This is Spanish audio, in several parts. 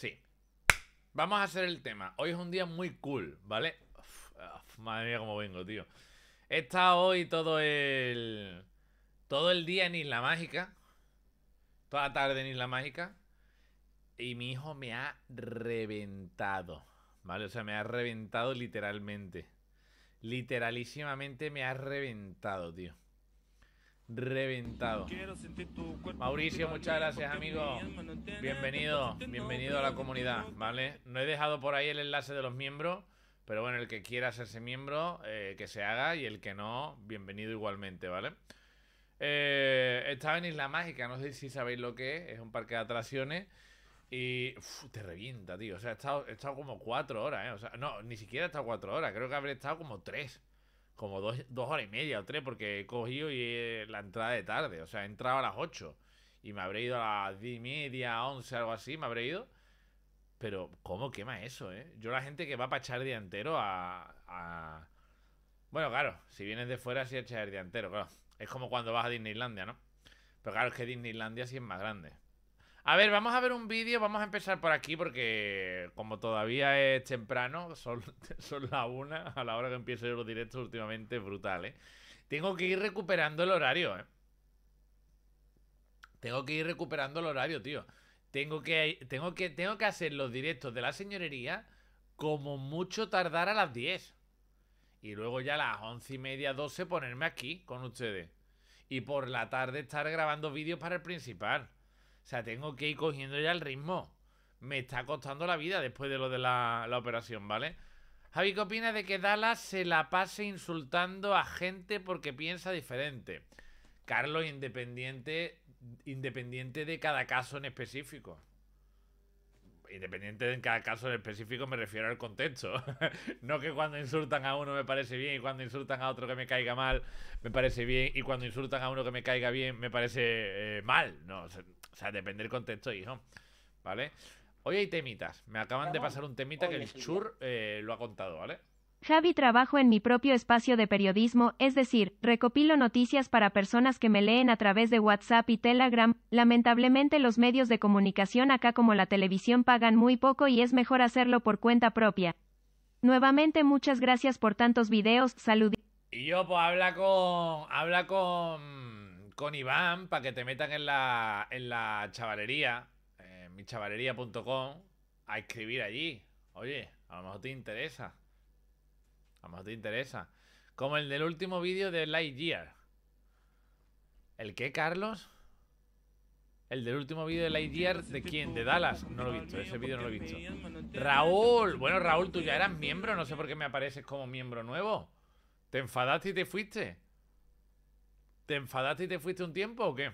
Sí. Vamos a hacer el tema. Hoy es un día muy cool, ¿vale? madre mía, cómo vengo, tío. He estado hoy todo el. Todo el día en Isla Mágica. Toda la tarde en Isla Mágica. Y mi hijo me ha reventado. ¿Vale? O sea, me ha reventado literalmente. Literalísimamente me ha reventado, tío reventado. Mauricio, muchas gracias, amigo. Bienvenido, bienvenido a la comunidad, ¿vale? No he dejado por ahí el enlace de los miembros, pero bueno, el que quiera hacerse miembro, eh, que se haga, y el que no, bienvenido igualmente, ¿vale? Eh, estaba en Isla Mágica, no sé si sabéis lo que es, es un parque de atracciones. Y te revienta, tío. O sea, he estado, estado como cuatro horas, ¿eh? O sea, no, ni siquiera he estado cuatro horas, creo que habré estado como tres como dos, dos horas y media o tres, porque he cogido y eh, la entrada de tarde. O sea, he entrado a las 8 y me habré ido a las diez y media, once, algo así, me habré ido. Pero, ¿cómo quema eso, eh? Yo, la gente que va para echar el día entero a, Bueno, claro, si vienes de fuera, sí echas el día entero, claro. Es como cuando vas a Disneylandia, ¿no? Pero claro, es que Disneylandia sí es más grande. A ver, vamos a ver un vídeo, vamos a empezar por aquí porque como todavía es temprano, son, son la una, a la hora que empiezo yo los directos últimamente brutal, ¿eh? Tengo que ir recuperando el horario, ¿eh? Tengo que ir recuperando el horario, tío. Tengo que, tengo que, tengo que hacer los directos de la señorería como mucho tardar a las 10. Y luego ya a las once y media, 12 ponerme aquí con ustedes. Y por la tarde estar grabando vídeos para el principal. O sea, tengo que ir cogiendo ya el ritmo. Me está costando la vida después de lo de la, operación, ¿vale? Javi, ¿qué opina de que Dallas se la pase insultando a gente porque piensa diferente? Carlos, independiente, independiente de cada caso en específico. Independiente de cada caso en específico me refiero al contexto. no que cuando insultan a uno me parece bien y cuando insultan a otro que me caiga mal me parece bien y cuando insultan a uno que me caiga bien me parece eh, mal. No, o sea, depende del contexto, hijo. ¿Vale? Hoy hay temitas. Me acaban de pasar un temita que el Chur eh, lo ha contado, ¿vale? Javi, trabajo en mi propio espacio de periodismo, es decir, recopilo noticias para personas que me leen a través de WhatsApp y Telegram. Lamentablemente los medios de comunicación acá como la televisión pagan muy poco y es mejor hacerlo por cuenta propia. Nuevamente muchas gracias por tantos videos, salud. Y yo pues habla con... habla con con Iván para que te metan en la, en la chavalería, en eh, michavalería.com, a escribir allí. Oye, a lo mejor te interesa. A lo mejor te interesa. Como el del último vídeo de Lightyear. ¿El qué, Carlos? El del último vídeo de Lightyear, ¿de quién? ¿De Dallas? No lo he visto, ese vídeo no lo he visto. Raúl, bueno Raúl, tú ya eras miembro, no sé por qué me apareces como miembro nuevo. ¿Te enfadaste y te fuiste? ¿Te enfadaste y te fuiste un tiempo o qué?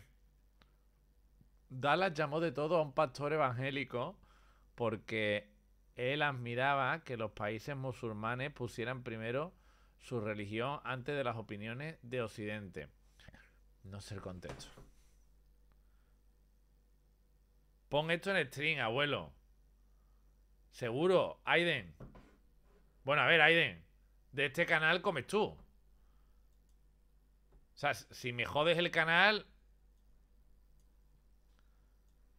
Dallas llamó de todo a un pastor evangélico porque él admiraba que los países musulmanes pusieran primero su religión antes de las opiniones de Occidente. No sé el contexto. Pon esto en stream, abuelo. Seguro, Aiden. Bueno, a ver, Aiden. De este canal comes tú. O sea, si me jodes el canal...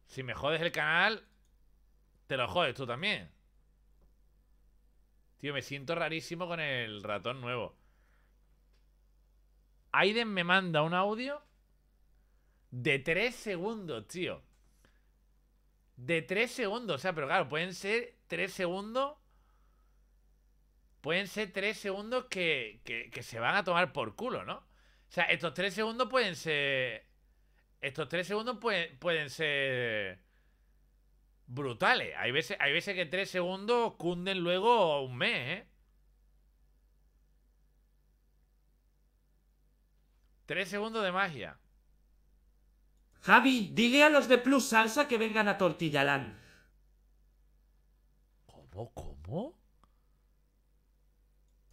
Si me jodes el canal... Te lo jodes tú también. Tío, me siento rarísimo con el ratón nuevo. Aiden me manda un audio de tres segundos, tío. De tres segundos. O sea, pero claro, pueden ser tres segundos. Pueden ser tres segundos que, que se van a tomar por culo, ¿no? O sea, estos tres segundos pueden ser. Estos tres segundos pueden, ser. brutales. Hay veces, hay veces que tres segundos cunden luego un mes, ¿eh? Tres segundos de magia. Javi, dile a los de Plus Salsa que vengan a Tortillalán. ¿Cómo? ¿Cómo?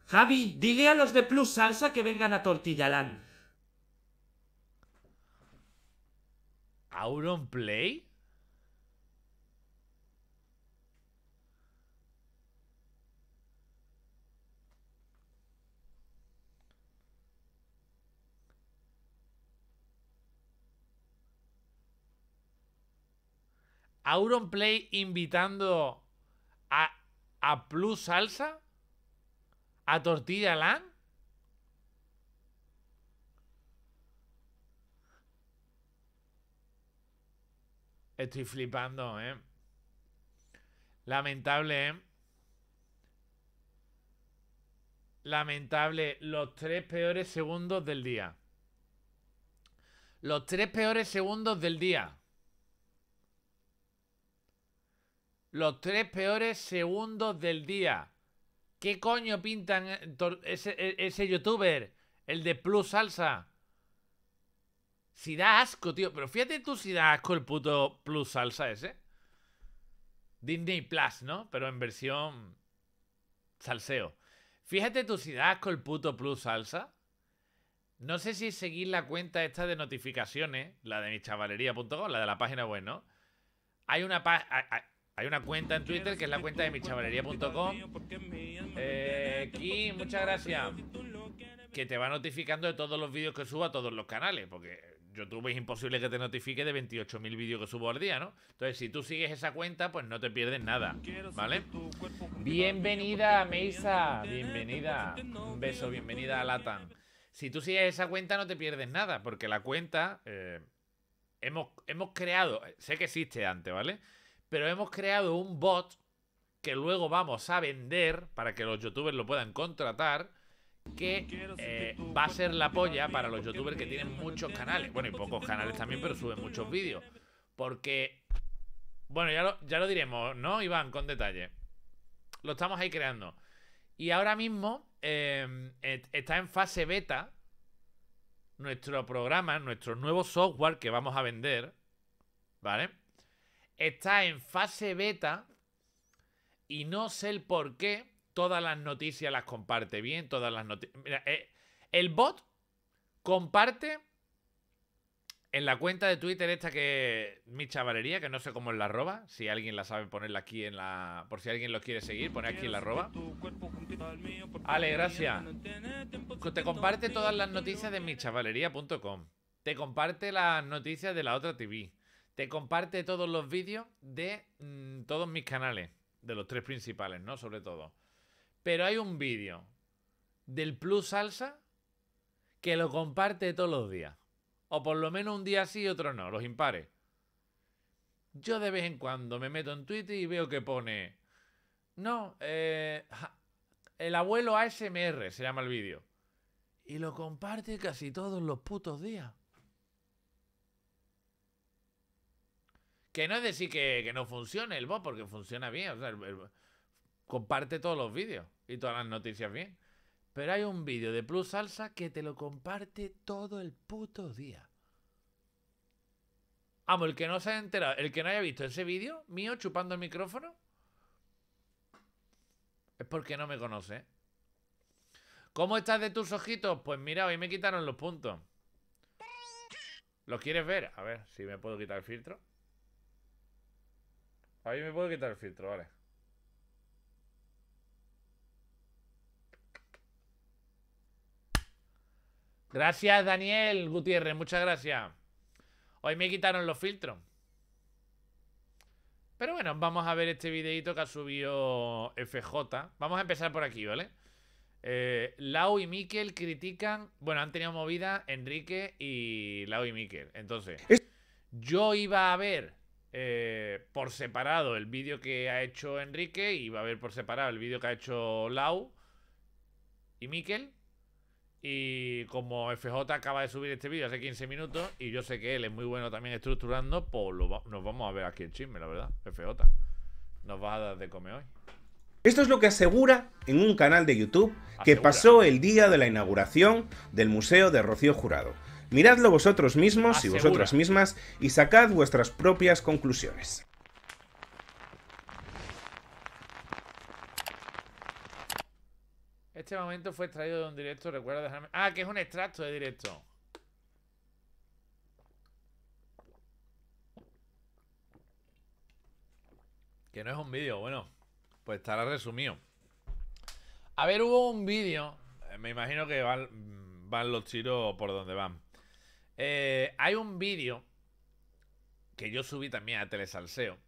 Javi, dile a los de Plus Salsa que vengan a Tortillalán. ¿Auron Play? Auron Play invitando a, a Plus Salsa, a Tortilla Land. Estoy flipando, ¿eh? Lamentable, ¿eh? Lamentable. Los tres peores segundos del día. Los tres peores segundos del día. Los tres peores segundos del día. ¿Qué coño pintan eh, ese, e-, ese youtuber? El de Plus Salsa. Si da asco, tío. Pero fíjate tú si da asco el puto Plus Salsa ese. Disney Plus, ¿no? Pero en versión salseo. Fíjate tú si da asco el puto Plus Salsa. No sé si seguir la cuenta esta de notificaciones, la de mi la de la página web, ¿no? Hay una, hay una cuenta en Twitter que es la cuenta de mi Eh, Kim, muchas gracias. Que te va notificando de todos los vídeos que subo a todos los canales, porque YouTube es imposible que te notifique de 28.000 vídeos que subo al día, ¿no? Entonces, si tú sigues esa cuenta, pues no te pierdes nada, ¿vale? Bienvenida, Meisa, bienvenida. Un beso, bienvenida a Latan. Si tú sigues esa cuenta, no te pierdes nada, porque la cuenta eh, hemos, hemos creado, sé que existe antes, ¿vale? Pero hemos creado un bot que luego vamos a vender para que los youtubers lo puedan contratar que eh, va a ser la polla para los youtubers que tienen muchos canales. Bueno, y pocos canales también, pero suben muchos vídeos. Porque, bueno, ya lo, ya lo diremos, ¿no, Iván? Con detalle. Lo estamos ahí creando. Y ahora mismo em, está en fase beta nuestro programa, nuestro nuevo software que vamos a vender, ¿vale? Está en fase beta y no sé el por qué todas las noticias las comparte bien, todas las noticias... Eh, el bot comparte en la cuenta de Twitter esta que mi chavalería, que no sé cómo es la arroba, si alguien la sabe ponerla aquí en la... Por si alguien lo quiere seguir, pone aquí en la arroba. Ale, gracias. Te comparte todas las noticias de michavalería.com. Te comparte las noticias de la otra TV. Te comparte todos los vídeos de mm, todos mis canales, de los tres principales, ¿no? Sobre todo. Pero hay un vídeo del Plus Salsa que lo comparte todos los días. O por lo menos un día sí y otro no, los impares. Yo de vez en cuando me meto en Twitter y veo que pone. No, eh, el abuelo ASMR se llama el vídeo. Y lo comparte casi todos los putos días. Que no es decir que, no funcione el bot, porque funciona bien. comparte todos los vídeos y todas las noticias bien. Pero hay un vídeo de Plus Salsa que te lo comparte todo el puto día. Amo, el que no se haya enterado, el que no haya visto ese vídeo mío chupando el micrófono, es porque no me conoce. ¿Cómo estás de tus ojitos? Pues mira, hoy me quitaron los puntos. ¿Los quieres ver? A ver si me puedo quitar el filtro. Ahí me puedo quitar el filtro, vale. Gracias, Daniel Gutiérrez, muchas gracias. Hoy me quitaron los filtros. Pero bueno, vamos a ver este videito que ha subido FJ. Vamos a empezar por aquí, ¿vale? Eh, Lau y Miquel critican. Bueno, han tenido movida Enrique y Lau y Miquel. Entonces, yo iba a ver eh, por separado el vídeo que ha hecho Enrique, iba a ver por separado el vídeo que ha hecho Lau y Miquel. Y como FJ acaba de subir este vídeo hace 15 minutos y yo sé que él es muy bueno también estructurando, pues nos vamos a ver aquí en chisme, la verdad. FJ, nos vas a dar de comer hoy. Esto es lo que asegura en un canal de YouTube que pasó el día de la inauguración del Museo de Rocío Jurado. Miradlo vosotros mismos y vosotras mismas y sacad vuestras propias conclusiones. Este momento fue extraído de un directo, recuerda dejarme... Ah, que es un extracto de directo. Que no es un vídeo, bueno. Pues estará resumido. A ver, hubo un vídeo. Eh, me imagino que van, los tiros por donde van. Eh, hay un vídeo que yo subí también a Telesalseo.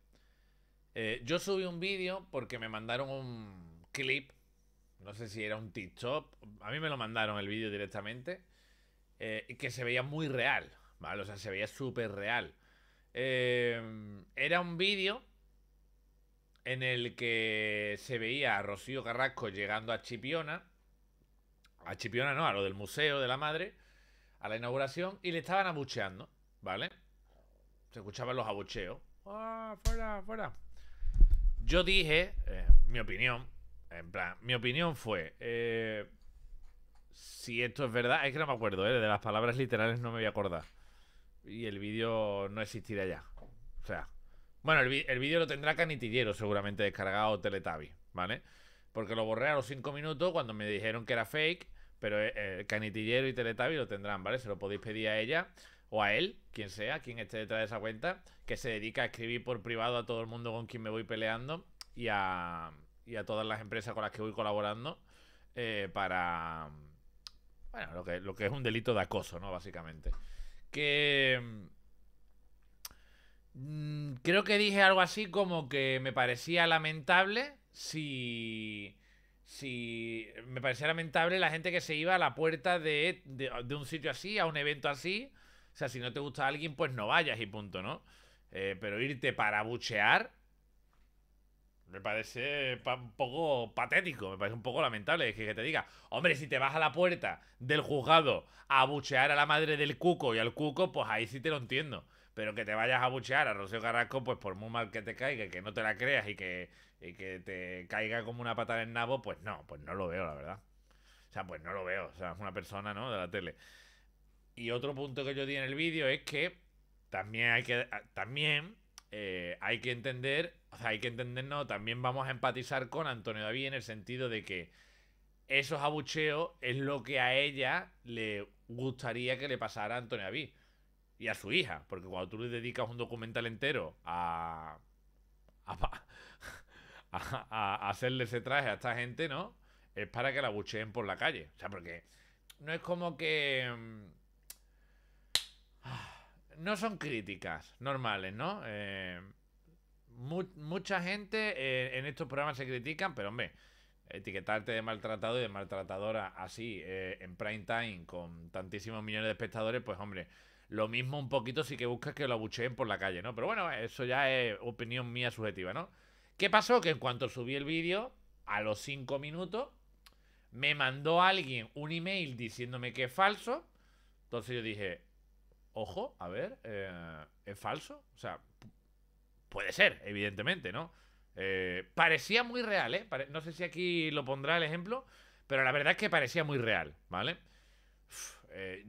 Eh, yo subí un vídeo porque me mandaron un clip no sé si era un TikTok, a mí me lo mandaron el vídeo directamente, eh, que se veía muy real, ¿vale? O sea, se veía súper real. Eh, era un vídeo en el que se veía a Rocío Carrasco llegando a Chipiona, a Chipiona no, a lo del Museo de la Madre, a la inauguración, y le estaban abucheando, ¿vale? Se escuchaban los abucheos. ¡Ah, fuera, fuera! Yo dije, eh, mi opinión, en plan, mi opinión fue. Eh, si esto es verdad, es que no me acuerdo, ¿eh? de las palabras literales no me voy a acordar. Y el vídeo no existirá ya. O sea, bueno, el, vídeo lo tendrá Canitillero seguramente descargado Teletabi, ¿vale? Porque lo borré a los 5 minutos cuando me dijeron que era fake, pero eh, eh, Canitillero y Teletabi lo tendrán, ¿vale? Se lo podéis pedir a ella o a él, quien sea, quien esté detrás de esa cuenta, que se dedica a escribir por privado a todo el mundo con quien me voy peleando y a y a todas las empresas con las que voy colaborando eh, para, bueno, lo que, es un delito de acoso, ¿no? Básicamente. Que... Mm, creo que dije algo así como que me parecía lamentable si si me parecía lamentable la gente que se iba a la puerta de, un sitio así, a un evento así. O sea, si no te gusta alguien, pues no vayas y punto, ¿no? Eh, pero irte para buchear, me parece un poco patético, me parece un poco lamentable que, te diga, hombre, si te vas a la puerta del juzgado a abuchear a la madre del cuco y al cuco, pues ahí sí te lo entiendo. Pero que te vayas a abuchear a Rocío Carrasco, pues por muy mal que te caiga, que no te la creas y que, te caiga como una patada en nabo, pues no, pues no lo veo, la verdad. O sea, pues no lo veo, o sea, es una persona, ¿no? De la tele. Y otro punto que yo di en el vídeo es que también hay que... También eh, hay que entender, o sea, hay que entendernos, también vamos a empatizar con Antonio David en el sentido de que esos abucheos es lo que a ella le gustaría que le pasara a Antonio David y a su hija, porque cuando tú le dedicas un documental entero a hacerle ese traje a esta gente, ¿no? Es para que la abucheen por la calle, o sea, porque no es como que mm, no son críticas normales, ¿no? Eh, mucha gente eh, en estos programas se critican, pero hombre, etiquetarte de maltratado y de maltratadora así eh, en prime time con tantísimos millones de espectadores, pues hombre, lo mismo un poquito sí que buscas que lo abucheen por la calle, ¿no? Pero bueno, eso ya es opinión mía subjetiva, ¿no? ¿Qué pasó? Que en cuanto subí el vídeo, a los cinco minutos, me mandó alguien un email diciéndome que es falso. Entonces yo dije, ojo, a ver, eh, ¿es falso? O sea, puede ser, evidentemente, ¿no? Eh, parecía muy real, ¿eh? no sé si aquí lo pondrá el ejemplo, pero la verdad es que parecía muy real, ¿vale? Eh,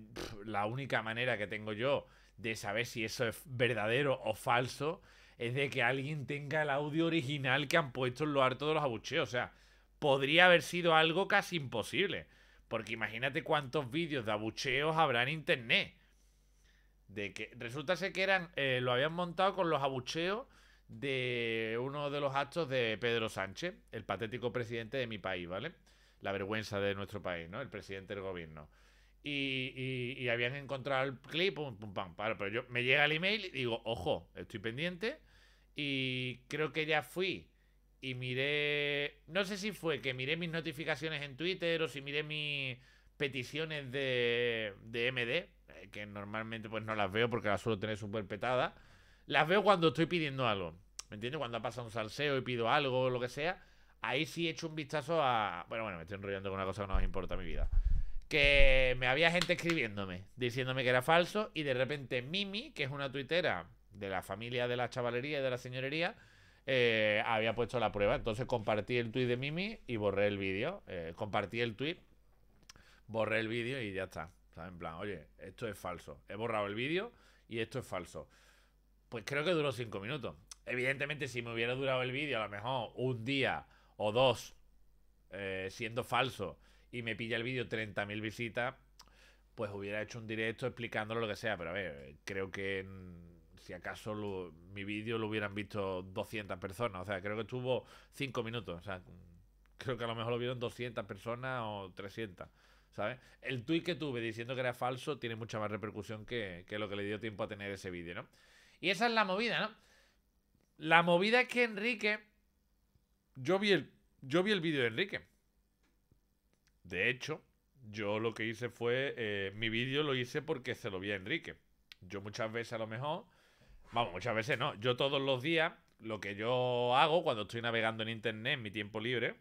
la única manera que tengo yo de saber si eso es verdadero o falso es de que alguien tenga el audio original que han puesto en lo harto de los abucheos. O sea, podría haber sido algo casi imposible. Porque imagínate cuántos vídeos de abucheos habrá en internet de que resulta ser que eran eh, lo habían montado con los abucheos de uno de los actos de Pedro Sánchez, el patético presidente de mi país, ¿vale? La vergüenza de nuestro país, ¿no? El presidente del gobierno. Y, habían encontrado el clip, pum, pum, pam, pero yo me llega el email y digo, ojo, estoy pendiente y creo que ya fui y miré, no sé si fue que miré mis notificaciones en Twitter o si miré mis peticiones de, de MD, que normalmente pues no las veo porque las suelo tener súper petadas, las veo cuando estoy pidiendo algo. ¿Me entiendes? Cuando ha pasado un salseo y pido algo o lo que sea, ahí sí hecho un vistazo a... Bueno, bueno, me estoy enrollando con una cosa que no os importa mi vida. Que me había gente escribiéndome, diciéndome que era falso y de repente Mimi, que es una tuitera de la familia de la chavalería y de la señorería, eh, había puesto la prueba. Entonces compartí el tuit de Mimi y borré el vídeo. Eh, compartí el tuit borré el vídeo y ya está. En plan, oye, esto es falso. He borrado el vídeo y esto es falso. Pues creo que duró 5 minutos. Evidentemente, si me hubiera durado el vídeo, a lo mejor un día o dos eh, siendo falso y me pilla el vídeo 30.000 visitas, pues hubiera hecho un directo explicándolo lo que sea. Pero a ver, creo que mm, si acaso mi vídeo lo hubieran visto 200 personas. O sea, creo que estuvo 5 minutos. O sea, creo que a lo mejor lo vieron 200 personas o 300. ¿sabes? El tuit que tuve diciendo que era falso tiene mucha más repercusión que, lo que le dio tiempo a tener ese vídeo, ¿no? Y esa es la movida, ¿no? La movida es que Enrique. Yo vi el, yo vi el vídeo de Enrique. De hecho, yo lo que hice fue. Eh, mi vídeo lo hice porque se lo vi a Enrique. Yo muchas veces a lo mejor. Vamos, muchas veces no. Yo todos los días, lo que yo hago cuando estoy navegando en internet en mi tiempo libre,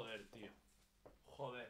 Joder, tío. Joder.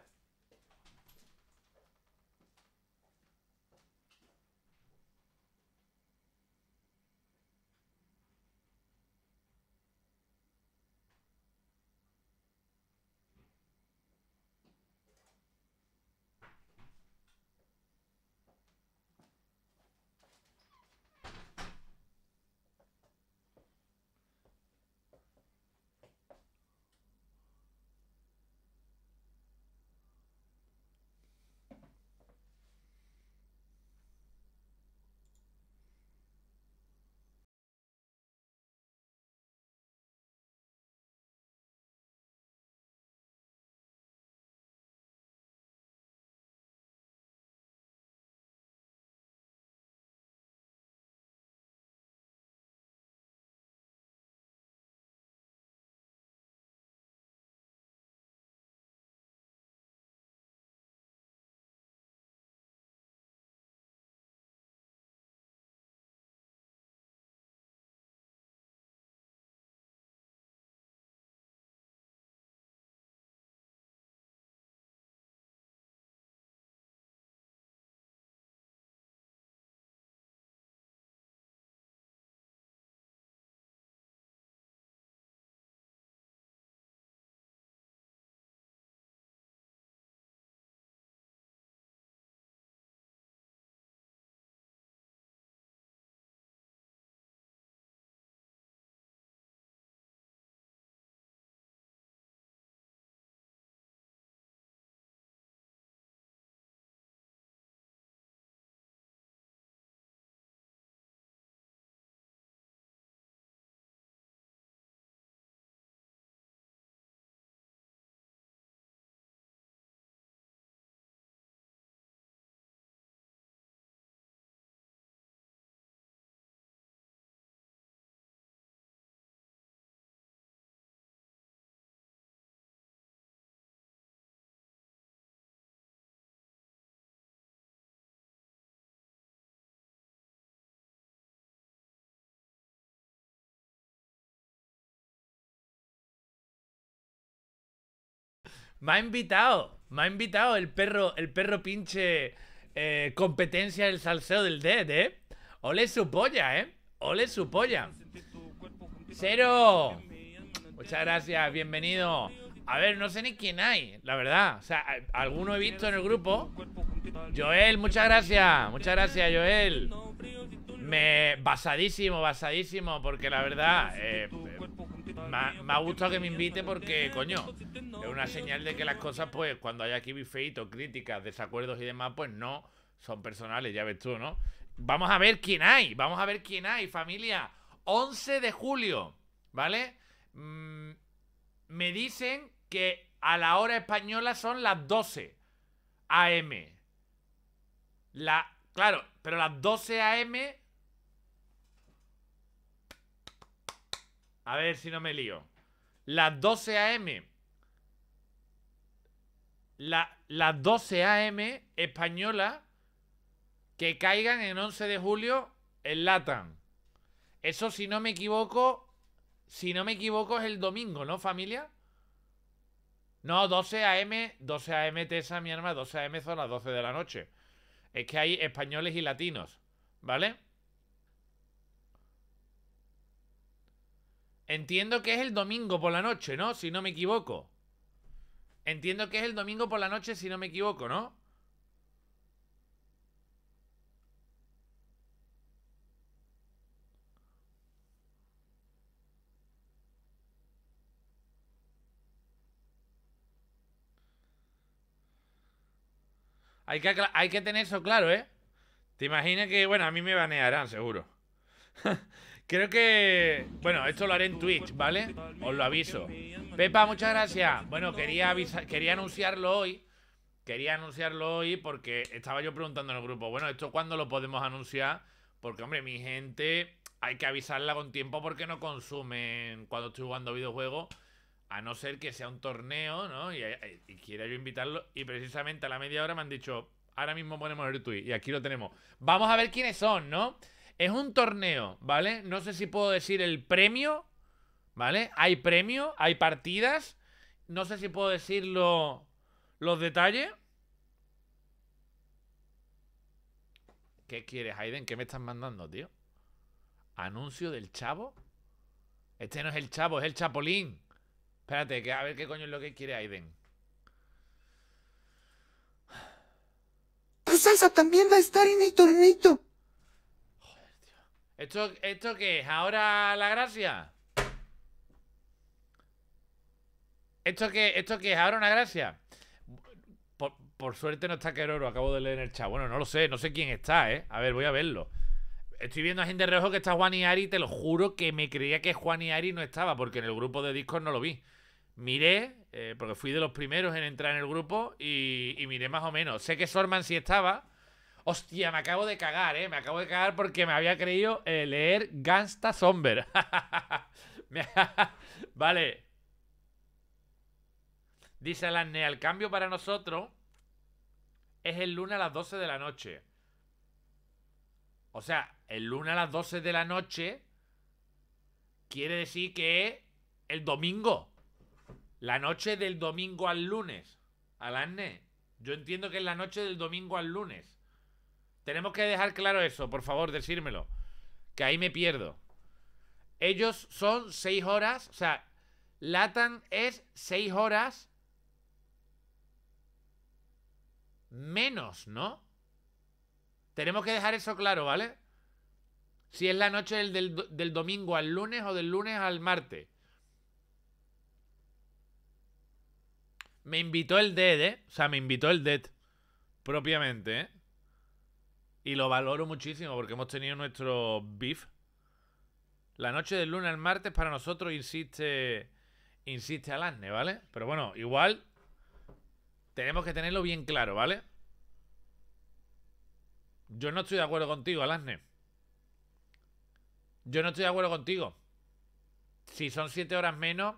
Me ha invitado, me ha invitado el perro, el perro pinche eh, competencia del salseo del dead, ¿eh? Ole su polla, ¿eh? Ole su polla. Cero. Muchas gracias, bienvenido. A ver, no sé ni quién hay, la verdad. O sea, alguno he visto en el grupo. Joel, muchas gracias. Muchas gracias, Joel. Me basadísimo, basadísimo, porque la verdad, eh, me, ha gustado que me invite porque, coño, es una señal de que las cosas, pues, cuando hay aquí bifeitos, críticas, desacuerdos y demás, pues no son personales, ya ves tú, ¿no? Vamos a ver quién hay, vamos a ver quién hay, familia. 11 de julio, ¿vale? Mm, me dicen que a la hora española son las 12 AM. La, claro, pero las 12 AM A ver si no me lío. Las 12 a.m. La, las 12 a.m. españolas que caigan en 11 de julio en Latam. Eso, si no me equivoco, si no me equivoco, es el domingo, ¿no, familia? No, 12 a.m., 12 a.m. Tesa, mi hermana, 12 a.m. son las 12 de la noche. Es que hay españoles y latinos, ¿vale? Entiendo que es el domingo por la noche, ¿no? Si no me equivoco. Entiendo que es el domingo por la noche, si no me equivoco, ¿no? Hay que, hay que tener eso claro, ¿eh? Te imaginas que, bueno, a mí me banearán, seguro. Creo que... Bueno, esto lo haré en Twitch, ¿vale? Os lo aviso. Pepa, muchas gracias. Bueno, quería, quería anunciarlo hoy. Quería anunciarlo hoy porque estaba yo preguntando en el grupo, bueno, ¿esto cuándo lo podemos anunciar? Porque, hombre, mi gente hay que avisarla con tiempo porque no consumen cuando estoy jugando videojuegos. A no ser que sea un torneo, ¿no? Y, y, quiera yo invitarlo. Y precisamente a la media hora me han dicho, ahora mismo ponemos el tweet. Y aquí lo tenemos. Vamos a ver quiénes son, ¿no? Es un torneo, ¿vale? No sé si puedo decir el premio, ¿vale? Hay premio, hay partidas. No sé si puedo decir los detalles. ¿Qué quieres, Aiden? ¿Qué me estás mandando, tío? ¿Anuncio del chavo? Este no es el chavo, es el chapolín. Espérate, que a ver qué coño es lo que quiere Aiden. Pues Salsa también va a estar en el tornito. ¿Esto, ¿Esto qué es? ¿Ahora la gracia? ¿Esto qué, esto es? ¿Ahora una gracia? Por, suerte no está Keroro, acabo de leer en el chat. Bueno, no lo sé, no sé quién está, ¿eh? A ver, voy a verlo. Estoy viendo a gente de rojo que está Juan y Ari, te lo juro que me creía que Juan y Ari no estaba, porque en el grupo de Discord no lo vi. Miré, eh, porque fui de los primeros en entrar en el grupo, y, y miré más o menos. Sé que Sorman sí estaba, Hostia, me acabo de cagar, ¿eh? Me acabo de cagar porque me había creído eh, leer Gangsta Somber. vale. Dice Alanne, al cambio para nosotros es el lunes a las 12 de la noche. O sea, el lunes a las 12 de la noche quiere decir que es el domingo. La noche del domingo al lunes. Alanne, yo entiendo que es la noche del domingo al lunes. Tenemos que dejar claro eso, por favor, decírmelo. Que ahí me pierdo. Ellos son seis horas, o sea, Latan es 6 horas menos, ¿no? Tenemos que dejar eso claro, ¿vale? Si es la noche del, domingo al lunes o del lunes al martes. Me invitó el DED, ¿eh? O sea, me invitó el DED Propiamente, ¿eh? Y lo valoro muchísimo porque hemos tenido nuestro beef. La noche del lunes al martes para nosotros insiste. Insiste Alasne, ¿vale? Pero bueno, igual. Tenemos que tenerlo bien claro, ¿vale? Yo no estoy de acuerdo contigo, Alasne. Yo no estoy de acuerdo contigo. Si son siete horas menos.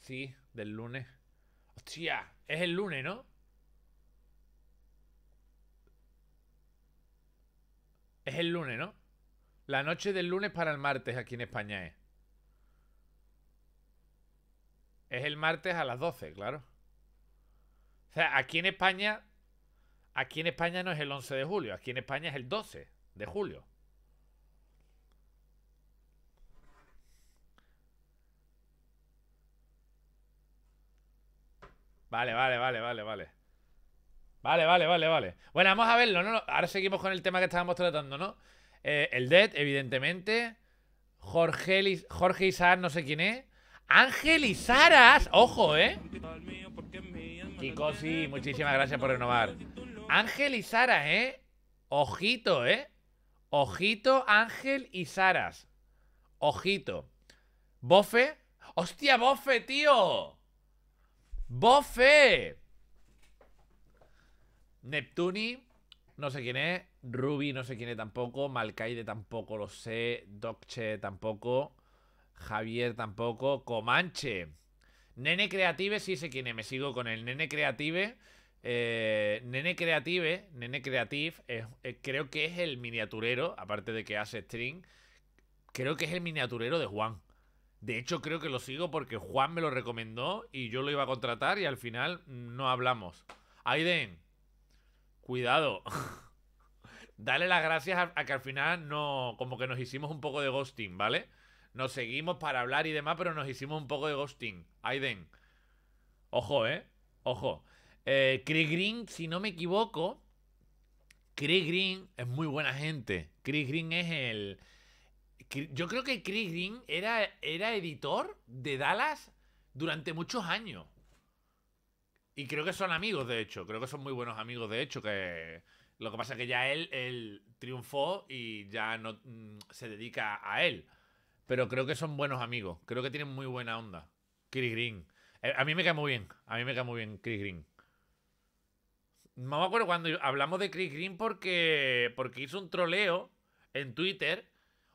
Sí del lunes. Hostia, es el lunes, ¿no? Es el lunes, ¿no? La noche del lunes para el martes aquí en España es. Es el martes a las 12, claro. O sea, aquí en España. Aquí en España no es el 11 de julio, aquí en España es el 12 de julio. Vale, vale, vale, vale, vale. Vale, vale, vale, vale. Bueno, vamos a verlo, ¿no? Ahora seguimos con el tema que estábamos tratando, ¿no? Eh, el Dead, evidentemente. Jorge, y Jorge no sé quién es. Ángel y Saras, ojo, ¿eh? Chicos, sí, muchísimas gracias por renovar. Ángel y Saras, ¿eh? Ojito, ¿eh? Ojito, Ángel y Saras. Ojito. Bofe. ¡Hostia, Bofe, tío! ¡Bofe! Neptuni, no sé quién es. Ruby, no sé quién es tampoco. Malcaide tampoco lo sé. Docche tampoco. Javier tampoco. Comanche. Nene Creative, sí sé quién es. Me sigo con el Nene Creative. Eh, Nene Creative, Nene Creative, eh, creo que es el miniaturero, aparte de que hace string, creo que es el miniaturero de Juan. De hecho, creo que lo sigo porque Juan me lo recomendó y yo lo iba a contratar y al final no hablamos. Aiden, cuidado. Dale las gracias a, que al final no. Como que nos hicimos un poco de ghosting, ¿vale? Nos seguimos para hablar y demás, pero nos hicimos un poco de ghosting. Aiden. Ojo, ¿eh? Ojo. Eh, Chris Green, si no me equivoco, Chris Green es muy buena gente. Chris Green es el, yo creo que Chris Green era, era editor de Dallas durante muchos años. Y creo que son amigos, de hecho. Creo que son muy buenos amigos, de hecho. Que lo que pasa es que ya él, triunfó y ya no mm, se dedica a él. Pero creo que son buenos amigos. Creo que tienen muy buena onda. Chris Green. Eh, a mí me cae muy bien. A mí me cae muy bien Chris Green. No me acuerdo cuando hablamos de Chris Green porque, porque hizo un troleo en Twitter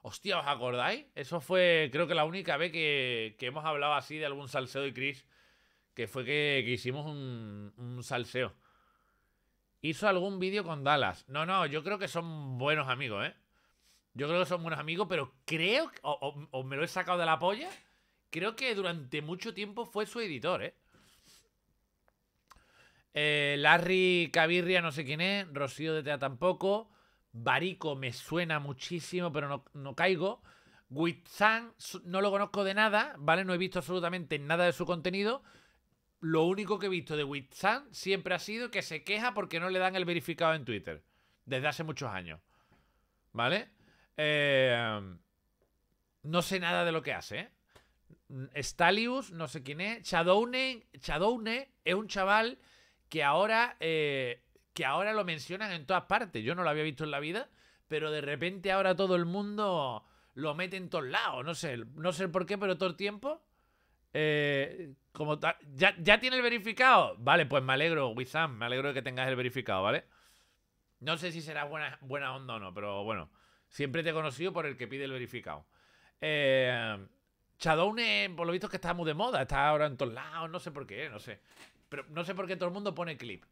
Hostia, ¿os acordáis? Eso fue, creo que la única vez que, hemos hablado así de algún salseo de Chris. Que fue que, hicimos un, salseo. Hizo algún vídeo con Dallas. No, no, yo creo que son buenos amigos, ¿eh? Yo creo que son buenos amigos, pero creo, o, o, me lo he sacado de la polla, creo que durante mucho tiempo fue su editor, ¿eh? eh Larry Cavirria, no sé quién es. Rocío de Tea tampoco. Barico me suena muchísimo, pero no, caigo. Witzan no lo conozco de nada, ¿vale? No he visto absolutamente nada de su contenido. Lo único que he visto de Witzan siempre ha sido que se queja porque no le dan el verificado en Twitter. Desde hace muchos años. ¿Vale? Eh, no sé nada de lo que hace, ¿eh? Stalius, no sé quién es. Shadowne, es un chaval que ahora eh, que ahora lo mencionan en todas partes. Yo no lo había visto en la vida, pero de repente ahora todo el mundo lo mete en todos lados. No sé, no sé por qué, pero todo el tiempo. Eh, como ¿Ya, ¿Ya tiene el verificado? Vale, pues me alegro, Wizam. me alegro de que tengas el verificado, ¿vale? No sé si será buena, buena onda o no, pero bueno. Siempre te he conocido por el que pide el verificado. Eh, Chadone, por lo visto, que está muy de moda. Está ahora en todos lados, no sé por qué, no sé. Pero no sé por qué todo el mundo pone clip.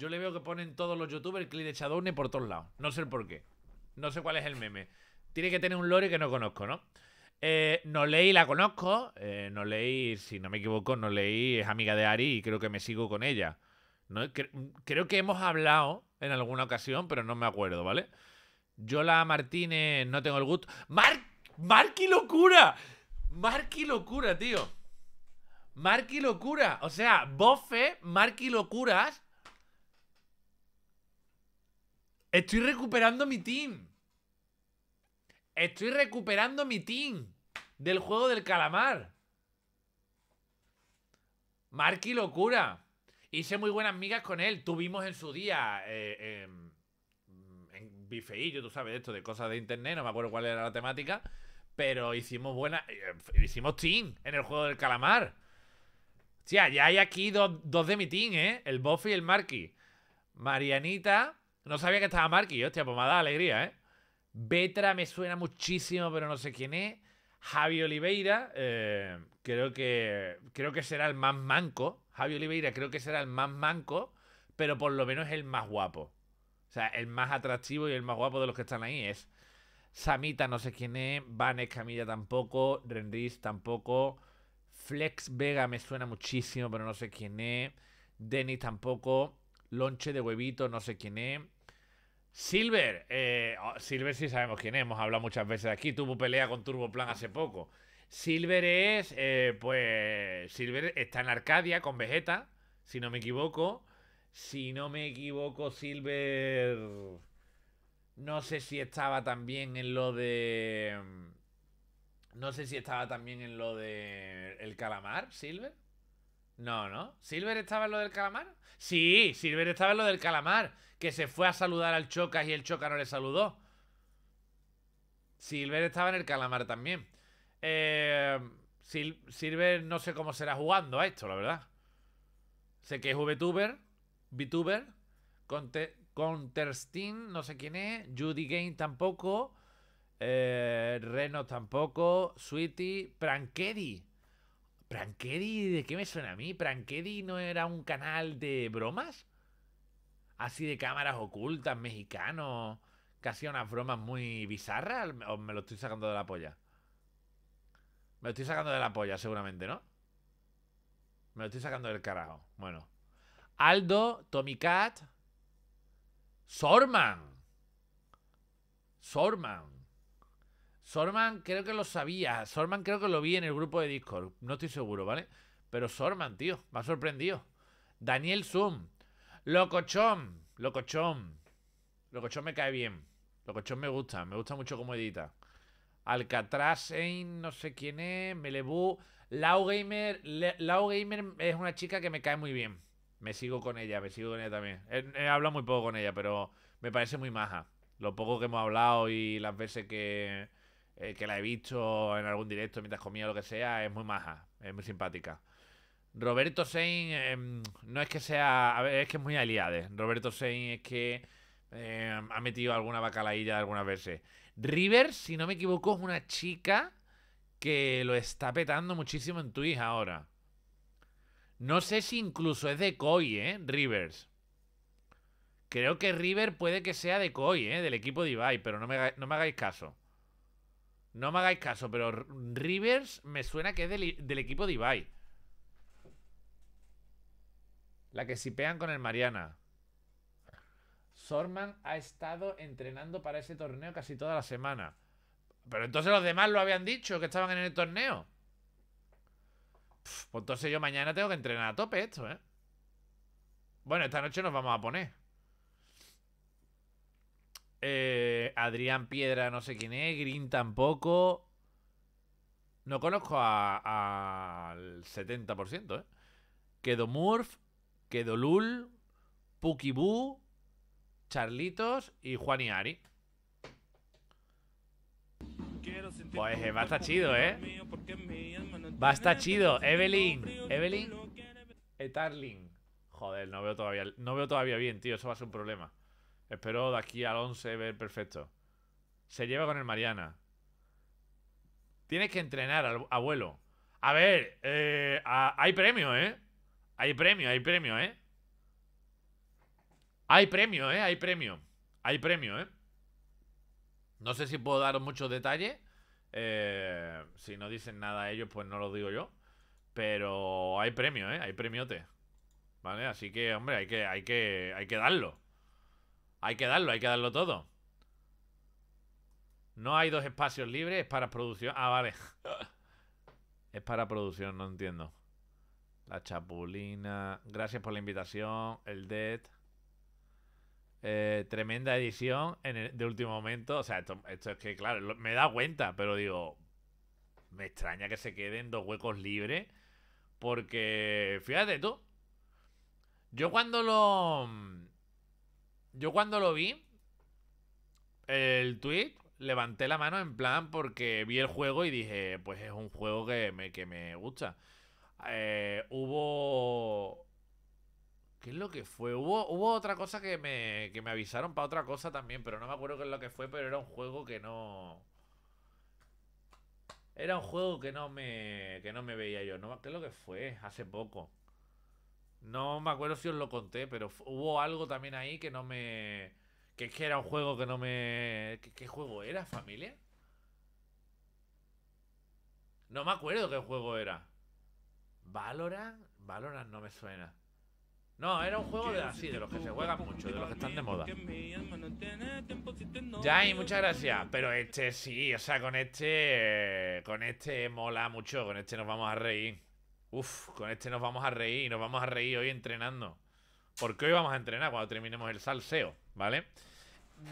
Yo le veo que ponen todos los youtubers clip de por todos lados. No sé por qué. No sé cuál es el meme. Tiene que tener un lore que no conozco, ¿no? Eh, no leí, la conozco. Eh, no leí, si no me equivoco, no leí, es amiga de Ari y creo que me sigo con ella. creo que hemos hablado en alguna ocasión, pero no me acuerdo, ¿vale? Yola Martínez, no tengo el gusto. ¡Mar y Locura! y Locura, tío! y Locura! O sea, Bofe, Marky Locuras Estoy recuperando mi team. Estoy recuperando mi team del juego del calamar. Marky locura. Hice muy buenas migas con él. Tuvimos en su día eh, em, en bifeillo, tú sabes esto, de cosas de internet. No me acuerdo cuál era la temática. Pero hicimos buena. Eh, hicimos team en el juego del calamar. Hostia, ya hay aquí dos, dos de mi team, ¿eh? El Buffy y el Marky. Marianita no sabía que estaba Marky, hostia, pues me ha dado alegría, ¿eh? Betra me suena muchísimo, pero no sé quién es. Javi Oliveira, eh, creo, que, creo que será el más manco. Javi Oliveira creo que será el más manco, pero por lo menos el más guapo. O sea, el más atractivo y el más guapo de los que están ahí es Samita, no sé quién es. Vanes Camilla tampoco. Rendiz tampoco. Flex Vega me suena muchísimo, pero no sé quién es. Denis tampoco lonche de huevito, no sé quién es. Silver, eh, oh, Silver sí sabemos quién es, hemos hablado muchas veces aquí, tuvo pelea con Plan hace poco. Silver es, eh, pues, Silver está en Arcadia con Vegeta, si no me equivoco. Si no me equivoco, Silver... No sé si estaba también en lo de... Mm, no sé si estaba también en lo de... El calamar, Silver. No, ¿no? ¿Silver estaba en lo del calamar? Sí, Silver estaba en lo del calamar. Que se fue a saludar al Chocas y el Choca no le saludó. Silver estaba en el calamar también. Eh, Silver no sé cómo será jugando a esto, la verdad. Sé que es VTuber, VTuber, con no sé quién es, Judy Gain tampoco, eh, Reno tampoco, Sweetie, Prankedy. ¿Prankedy? ¿De qué me suena a mí? ¿Prankedy no era un canal de bromas? Así de cámaras ocultas, mexicanos, que hacía unas bromas muy bizarras, o me lo estoy sacando de la polla. Me lo estoy sacando de la polla, seguramente, ¿no? Me lo estoy sacando del carajo. Bueno. Aldo, Tommy Cat, Sorman. Sorman. Sorman creo que lo sabía. Sorman creo que lo vi en el grupo de Discord. No estoy seguro, ¿vale? Pero Sorman, tío, me ha sorprendido. Daniel Zoom. Locochón. Locochón. Locochón me cae bien. Locochón me gusta. Me gusta mucho cómo edita. Alcatraz, no sé quién es. Melebu. Lau Gamer. Gamer es una chica que me cae muy bien. Me sigo con ella, me sigo con ella también. he hablado muy poco con ella, pero me parece muy maja. Lo poco que hemos hablado y las veces que eh, que la he visto en algún directo mientras comía o lo que sea, es muy maja, es muy simpática. Roberto Sein em, no es que sea. es que es muy aliado Roberto Sein es que em, ha metido alguna bacalailla algunas veces. Rivers si no me equivoco, es una chica que lo está petando muchísimo en Twitch ahora. No sé si incluso es de Koi, ¿eh? Rivers. Creo que River puede que sea de Koi, ¿eh? Del equipo de Ibai, pero no me, no me hagáis caso. No me hagáis caso, pero Rivers me suena que es del, equipo de Ibai. La que sipean con el Mariana. Sorman ha estado entrenando para ese torneo casi toda la semana. Pero entonces los demás lo habían dicho, que estaban en el torneo. pues entonces yo mañana tengo que entrenar a tope esto, ¿eh? Bueno, esta noche nos vamos a poner. Eh, Adrián Piedra, no sé quién es. Green tampoco. No conozco al 70%, ¿eh? Quedó Murph, quedó Lul, Pukibu, Charlitos y Juan y Ari. Pues eh, va a estar chido, ¿eh? Va a estar chido. Evelyn, Evelyn, Etarling. Joder, no veo todavía, no veo todavía bien, tío. Eso va a ser un problema. Espero de aquí al 11 ver perfecto. Se lleva con el Mariana. Tienes que entrenar, al abuelo. A ver, eh, hay premio, ¿eh? Hay premio, hay premio, ¿eh? Hay premio, ¿eh? Hay premio. Hay premio, ¿eh? No sé si puedo dar muchos detalles. Eh, si no dicen nada a ellos, pues no lo digo yo. Pero hay premio, ¿eh? Hay premiote. ¿Vale? Así que, hombre, hay que, hay que, hay que darlo. Hay que darlo, hay que darlo todo. No hay dos espacios libres, es para producción. Ah, vale. es para producción, no entiendo. La chapulina. Gracias por la invitación. El Dead. Eh, tremenda edición de último momento. O sea, esto, es que, claro, me da cuenta, pero digo, me extraña que se queden dos huecos libres. Porque, fíjate tú, yo cuando lo... Yo cuando lo vi, el tweet, levanté la mano en plan porque vi el juego y dije, pues es un juego que me, que me gusta. Eh, hubo... ¿Qué es lo que fue? Hubo, otra cosa que me, avisaron para otra cosa también, pero no me acuerdo qué es lo que fue, pero era un juego que no... Era un juego que no me, que no me veía yo. No, ¿Qué es lo que fue? Hace poco. No me acuerdo si os lo conté, pero hubo algo también ahí que no me. Que, es que era un juego que no me. ¿Qué, juego era, familia? No me acuerdo qué juego era. ¿Valorant? Valorant no me suena. No, era un juego de así, de los que se juegan mucho, de los que están de moda. Ya, y muchas gracias. Pero este sí, o sea, con este. Con este mola mucho, con este nos vamos a reír. Uf, con este nos vamos a reír, y nos vamos a reír hoy entrenando. Porque hoy vamos a entrenar cuando terminemos el salseo, ¿vale?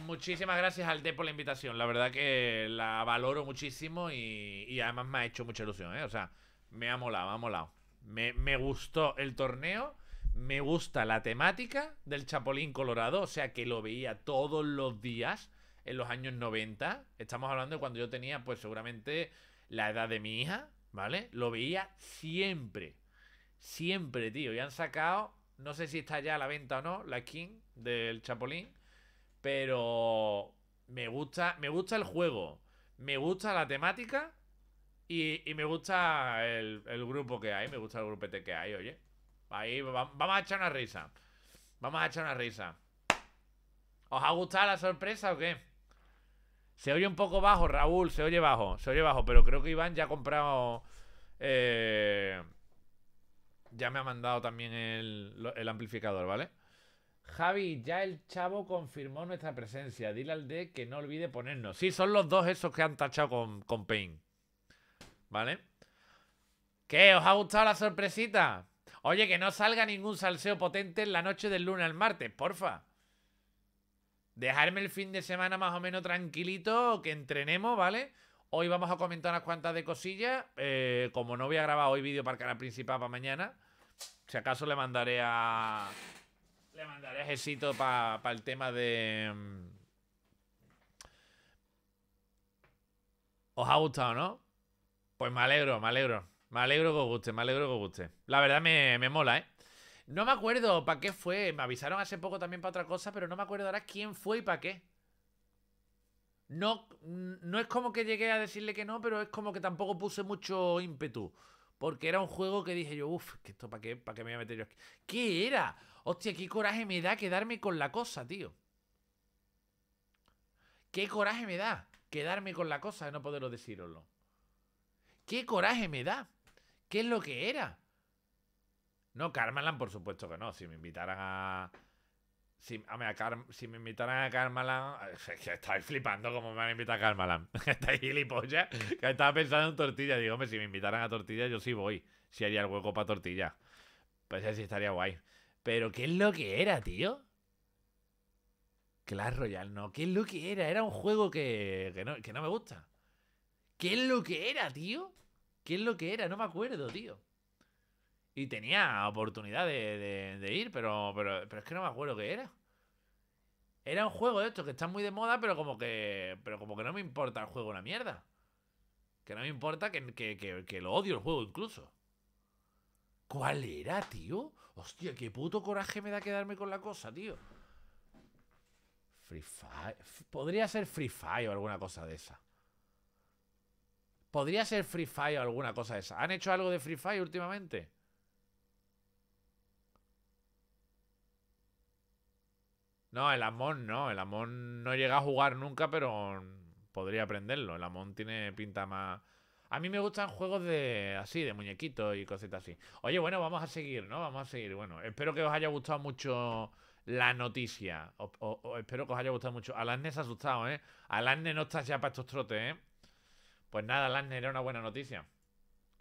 Muchísimas gracias al D por la invitación. La verdad que la valoro muchísimo y, además me ha hecho mucha ilusión, ¿eh? O sea, me ha molado, me ha molado. Me, me gustó el torneo, me gusta la temática del Chapolín Colorado, o sea que lo veía todos los días en los años 90. Estamos hablando de cuando yo tenía, pues seguramente, la edad de mi hija, ¿Vale? Lo veía siempre. Siempre, tío. Y han sacado, no sé si está ya a la venta o no, la skin del Chapolín. Pero me gusta, me gusta el juego. Me gusta la temática. Y, me gusta el, grupo que hay. Me gusta el grupete que hay, oye. Ahí vamos a echar una risa. Vamos a echar una risa. ¿Os ha gustado la sorpresa o qué? Se oye un poco bajo, Raúl, se oye bajo, se oye bajo, pero creo que Iván ya ha comprado... Eh, ya me ha mandado también el, amplificador, ¿vale? Javi, ya el chavo confirmó nuestra presencia. Dile al D que no olvide ponernos. Sí, son los dos esos que han tachado con, con Pain. ¿Vale? ¿Qué? ¿Os ha gustado la sorpresita? Oye, que no salga ningún salseo potente en la noche del lunes al martes, porfa dejarme el fin de semana más o menos tranquilito, que entrenemos, ¿vale? Hoy vamos a comentar unas cuantas de cosillas. Eh, como no voy a grabar hoy vídeo para el principal para mañana, si acaso le mandaré a. Le mandaré a Jesito para el tema de. Mm, ¿Os ha gustado, no? Pues me alegro, me alegro. Me alegro que os guste, me alegro que os guste. La verdad me, me mola, ¿eh? No me acuerdo para qué fue. Me avisaron hace poco también para otra cosa, pero no me acuerdo ahora quién fue y para qué. No, no es como que llegué a decirle que no, pero es como que tampoco puse mucho ímpetu. Porque era un juego que dije yo, uff, que esto para qué, para qué me voy a meter yo aquí. ¿Qué era? Hostia, qué coraje me da quedarme con la cosa, tío. Qué coraje me da quedarme con la cosa de no poderlo deciroslo. Qué coraje me da. ¿Qué es lo que era? No, Carmalan, por supuesto que no. Si me invitaran a. Si, me invitaran a Carmalan. Es que estáis flipando como me van a invitar a Carmalan. estáis gilipollas. Que estaba pensando en tortilla. Digo, hombre, si me invitaran a tortilla, yo sí voy. Si haría el hueco para tortilla. Pues sí estaría guay. Pero, ¿qué es lo que era, tío? Clash Royale, no. ¿Qué es lo que era? Era un juego que, que no me gusta. ¿Qué es lo que era, tío? ¿Qué es lo que era? No me acuerdo, tío. Y tenía oportunidad de, ir, pero, pero, es que no me acuerdo qué era. Era un juego de estos que está muy de moda, pero como que. Pero como que no me importa el juego una mierda. Que no me importa que, que lo odio el juego incluso. ¿Cuál era, tío? Hostia, qué puto coraje me da quedarme con la cosa, tío. Free Fire. Podría ser Free Fire o alguna cosa de esa. Podría ser Free Fire o alguna cosa de esa. ¿Han hecho algo de Free Fire últimamente? No, el Amon no. El Amon no llega a jugar nunca, pero podría aprenderlo. El Amon tiene pinta más. A mí me gustan juegos de así, de muñequitos y cositas así. Oye, bueno, vamos a seguir, ¿no? Vamos a seguir. Bueno, espero que os haya gustado mucho la noticia. O, espero que os haya gustado mucho. Alasne se ha asustado, ¿eh? Alasne no está ya para estos trotes, ¿eh? Pues nada, Alasne era una buena noticia.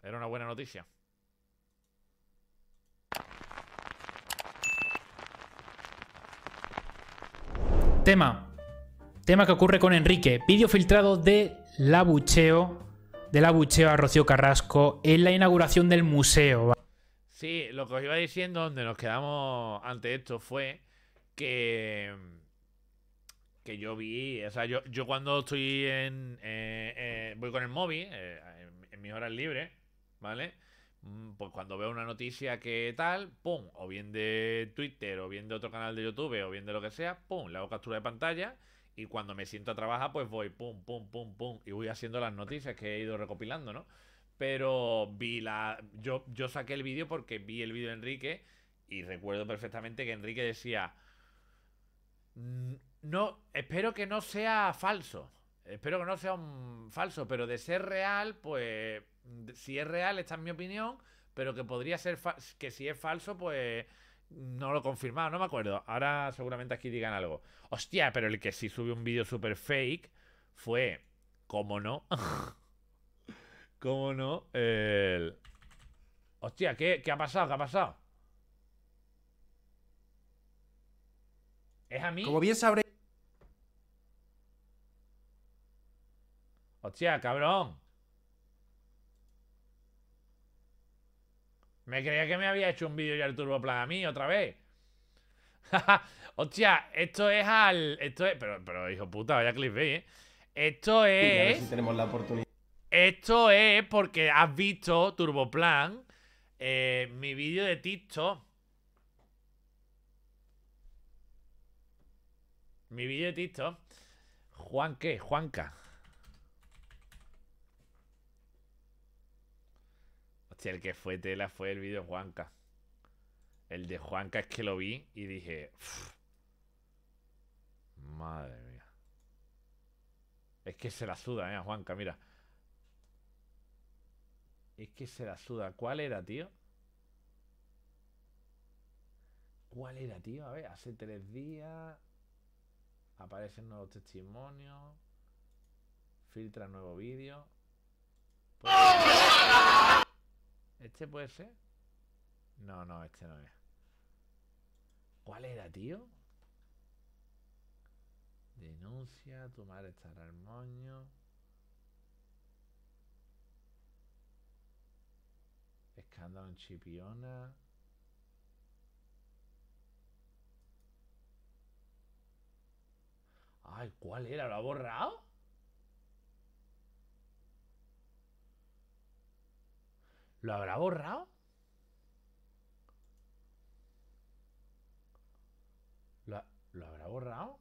Era una buena noticia. tema. Tema que ocurre con Enrique. Vídeo filtrado de la bucheo, la bucheo a Rocío Carrasco en la inauguración del museo. Sí, lo que os iba diciendo, donde nos quedamos ante esto fue que que yo vi, o sea, yo, cuando estoy en, eh, eh, voy con el móvil, eh, en, mis horas libres, ¿vale? Mm, pues cuando veo una noticia que tal, pum, o bien de Twitter, o bien de otro canal de YouTube, o bien de lo que sea, pum, le hago captura de pantalla. Y cuando me siento a trabajar, pues voy pum, pum, pum, pum. Y voy haciendo las noticias que he ido recopilando, ¿no? Pero vi la. Yo, yo saqué el vídeo porque vi el vídeo de Enrique. Y recuerdo perfectamente que Enrique decía. Mm, no, espero que no sea falso. Espero que no sea un falso. Pero de ser real, pues si es real, esta es mi opinión, pero que podría ser que si es falso, pues no lo he confirmado, no me acuerdo. Ahora seguramente aquí digan algo. Hostia, pero el que sí subió un vídeo super fake fue, ¿cómo no? ¿Cómo no? El... Hostia, ¿qué, ¿qué ha pasado? ¿Qué ha pasado? ¿Es a mí? Como bien sabré... Hostia, cabrón. Me creía que me había hecho un vídeo ya el Turboplan a mí otra vez. Hostia, esto es al. Esto es. Pero, pero hijo puta, vaya clip, ¿eh? Esto es. Esto es porque has visto, Turboplan, eh, mi vídeo de TikTok. Mi vídeo de TikTok. Juan qué? Juanca. el que fue tela fue el vídeo Juanca. El de Juanca es que lo vi y dije. madre mía. Es que se la suda, eh, Juanca, mira. Es que se la suda. ¿Cuál era, tío? ¿Cuál era, tío? A ver, hace tres días. Aparecen nuevos testimonios. Filtra nuevo vídeo. ¿Este puede ser? No, no, este no es. ¿Cuál era, tío? Denuncia, tu madre estará al moño. Escándalo en Chipiona. Ay, ¿cuál era? ¿Lo ha borrado? ¿Lo habrá borrado? ¿Lo, habrá borrado?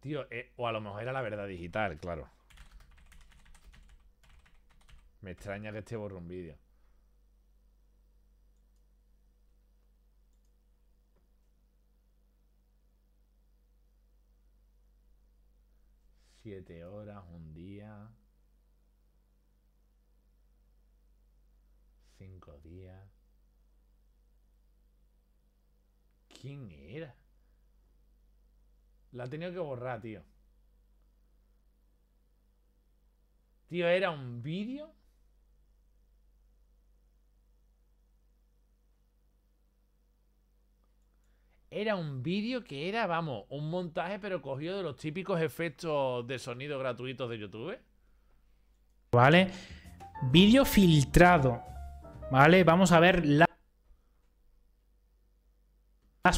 Tío, eh, o a lo mejor era la verdad digital, claro. Me extraña que este borre un vídeo. Siete horas, un día. ¿Quién era? La tenía tenido que borrar, tío. Tío, ¿era un vídeo? Era un vídeo que era, vamos, un montaje, pero cogido de los típicos efectos de sonido gratuitos de YouTube. ¿Vale? Vídeo filtrado ¿Vale? Vamos a ver las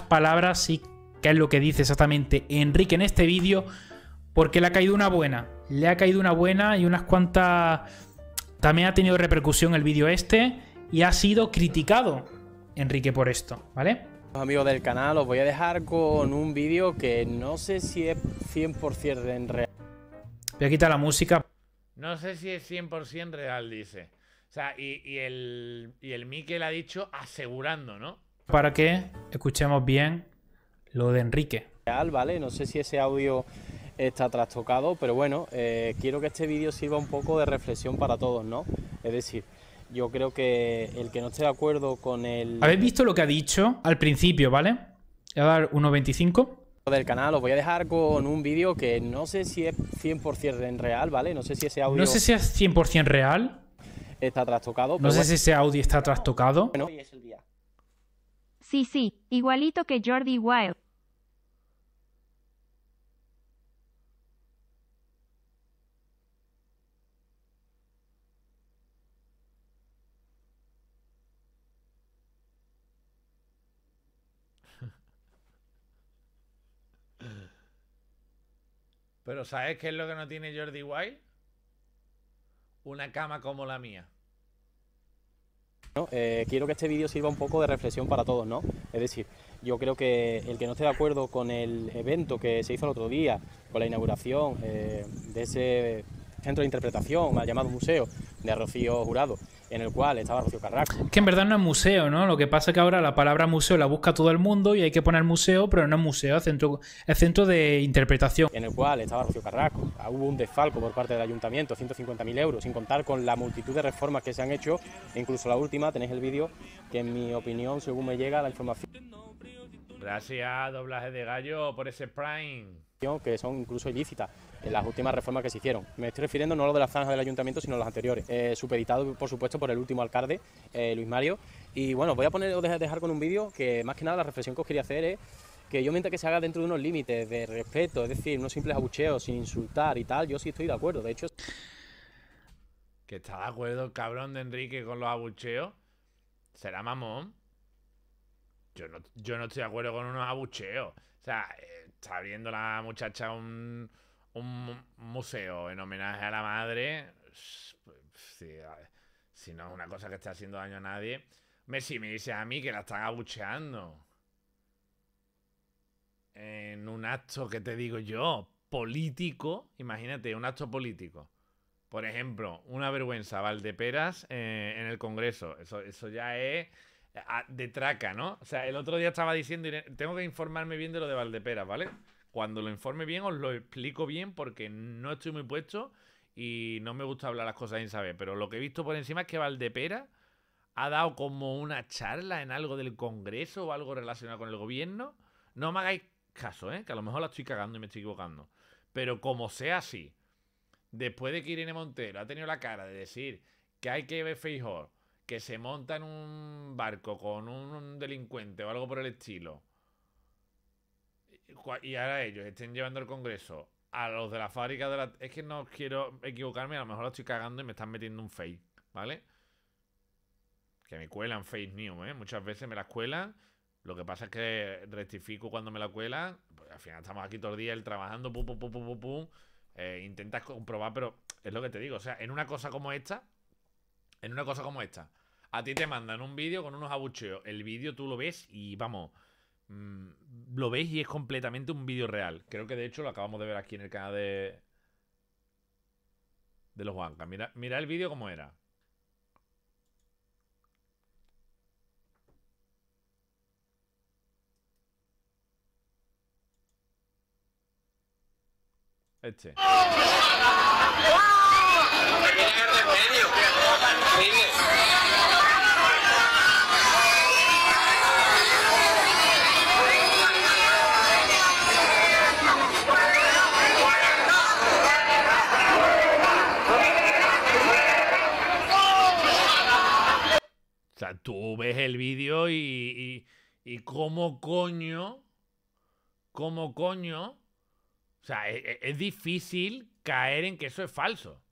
palabras y qué es lo que dice exactamente Enrique en este vídeo. Porque le ha caído una buena. Le ha caído una buena y unas cuantas... También ha tenido repercusión el vídeo este y ha sido criticado Enrique por esto, ¿vale? Amigos del canal, os voy a dejar con un vídeo que no sé si es 100% real. Voy a quitar la música. No sé si es 100% real, dice. O sea, y, el, y el Miquel ha dicho asegurando, ¿no? Para que escuchemos bien lo de Enrique. Vale, no sé si ese audio está trastocado, pero bueno, eh, quiero que este vídeo sirva un poco de reflexión para todos, ¿no? Es decir, yo creo que el que no esté de acuerdo con el... ¿Habéis visto lo que ha dicho al principio, ¿vale? Voy a dar 1.25. Del canal, os voy a dejar con un vídeo que no sé si es 100% real, ¿vale? No sé si ese audio... No sé si es 100% real, está trastocado. No sé si ese Audi está trastocado. Bueno, hoy es el día. Sí, sí, igualito que Jordi Wild. Pero ¿sabes qué es lo que no tiene Jordi Wild? una cama como la mía. No, eh, quiero que este vídeo sirva un poco de reflexión para todos, ¿no? Es decir, yo creo que el que no esté de acuerdo con el evento que se hizo el otro día, con la inauguración eh, de ese centro de interpretación, llamado museo, de Rocío Jurado, en el cual estaba Rocío Carrasco. que en verdad no es museo, ¿no? Lo que pasa es que ahora la palabra museo la busca todo el mundo y hay que poner museo, pero no es museo, es centro, es centro de interpretación. En el cual estaba Rocío Carrasco. Ah, hubo un desfalco por parte del ayuntamiento, 150.000 euros, sin contar con la multitud de reformas que se han hecho, e incluso la última, tenéis el vídeo, que en mi opinión, según me llega la información... Gracias, doblaje de gallo, por ese prime que son incluso ilícitas en las últimas reformas que se hicieron. Me estoy refiriendo no a lo de las franjas del ayuntamiento, sino a las anteriores, eh, por supuesto por el último alcalde, eh, Luis Mario. Y bueno, voy a poner, o dejar con un vídeo que más que nada la reflexión que os quería hacer es que yo mientras que se haga dentro de unos límites de respeto, es decir, unos simples abucheos sin insultar y tal, yo sí estoy de acuerdo. De hecho... ¿Que está de acuerdo el cabrón de Enrique con los abucheos? ¿Será mamón? Yo no, yo no estoy de acuerdo con unos abucheos. O sea, está abriendo la muchacha un, museo en homenaje a la madre. Si, no es una cosa que esté haciendo daño a nadie. Messi me dice a mí que la están abucheando. En un acto que te digo yo, político. Imagínate, un acto político. Por ejemplo, una vergüenza, Valdeperas eh, en el Congreso. Eso, eso ya es Ah, de traca, ¿no? O sea, el otro día estaba diciendo, tengo que informarme bien de lo de Valdepera, ¿vale? Cuando lo informe bien os lo explico bien porque no estoy muy puesto y no me gusta hablar las cosas sin saber. Pero lo que he visto por encima es que Valdepera ha dado como una charla en algo del Congreso o algo relacionado con el gobierno. No me hagáis caso, ¿eh? Que a lo mejor la estoy cagando y me estoy equivocando. Pero como sea así, después de que Irene Montero ha tenido la cara de decir que hay que ver Facebook que se monta en un barco con un delincuente o algo por el estilo, y ahora ellos estén llevando el Congreso a los de la fábrica de la... Es que no quiero equivocarme, a lo mejor lo estoy cagando y me están metiendo un fake, ¿vale? Que me cuelan fake news, ¿eh? Muchas veces me las cuelan. Lo que pasa es que rectifico cuando me la cuelan. Pues al final estamos aquí todo el día el trabajando, pum, eh, intentas comprobar, pero es lo que te digo. O sea, en una cosa como esta, en una cosa como esta, a ti te mandan un vídeo con unos abucheos. El vídeo tú lo ves y vamos, mm, lo ves y es completamente un vídeo real. Creo que de hecho lo acabamos de ver aquí en el canal de, de los Juanca. Mira, mira el vídeo como era. Este. ¡Oh! O sea, tú ves el vídeo y, y, cómo coño, cómo coño, o sea, e, e, es, difícil caer en que eso es falso.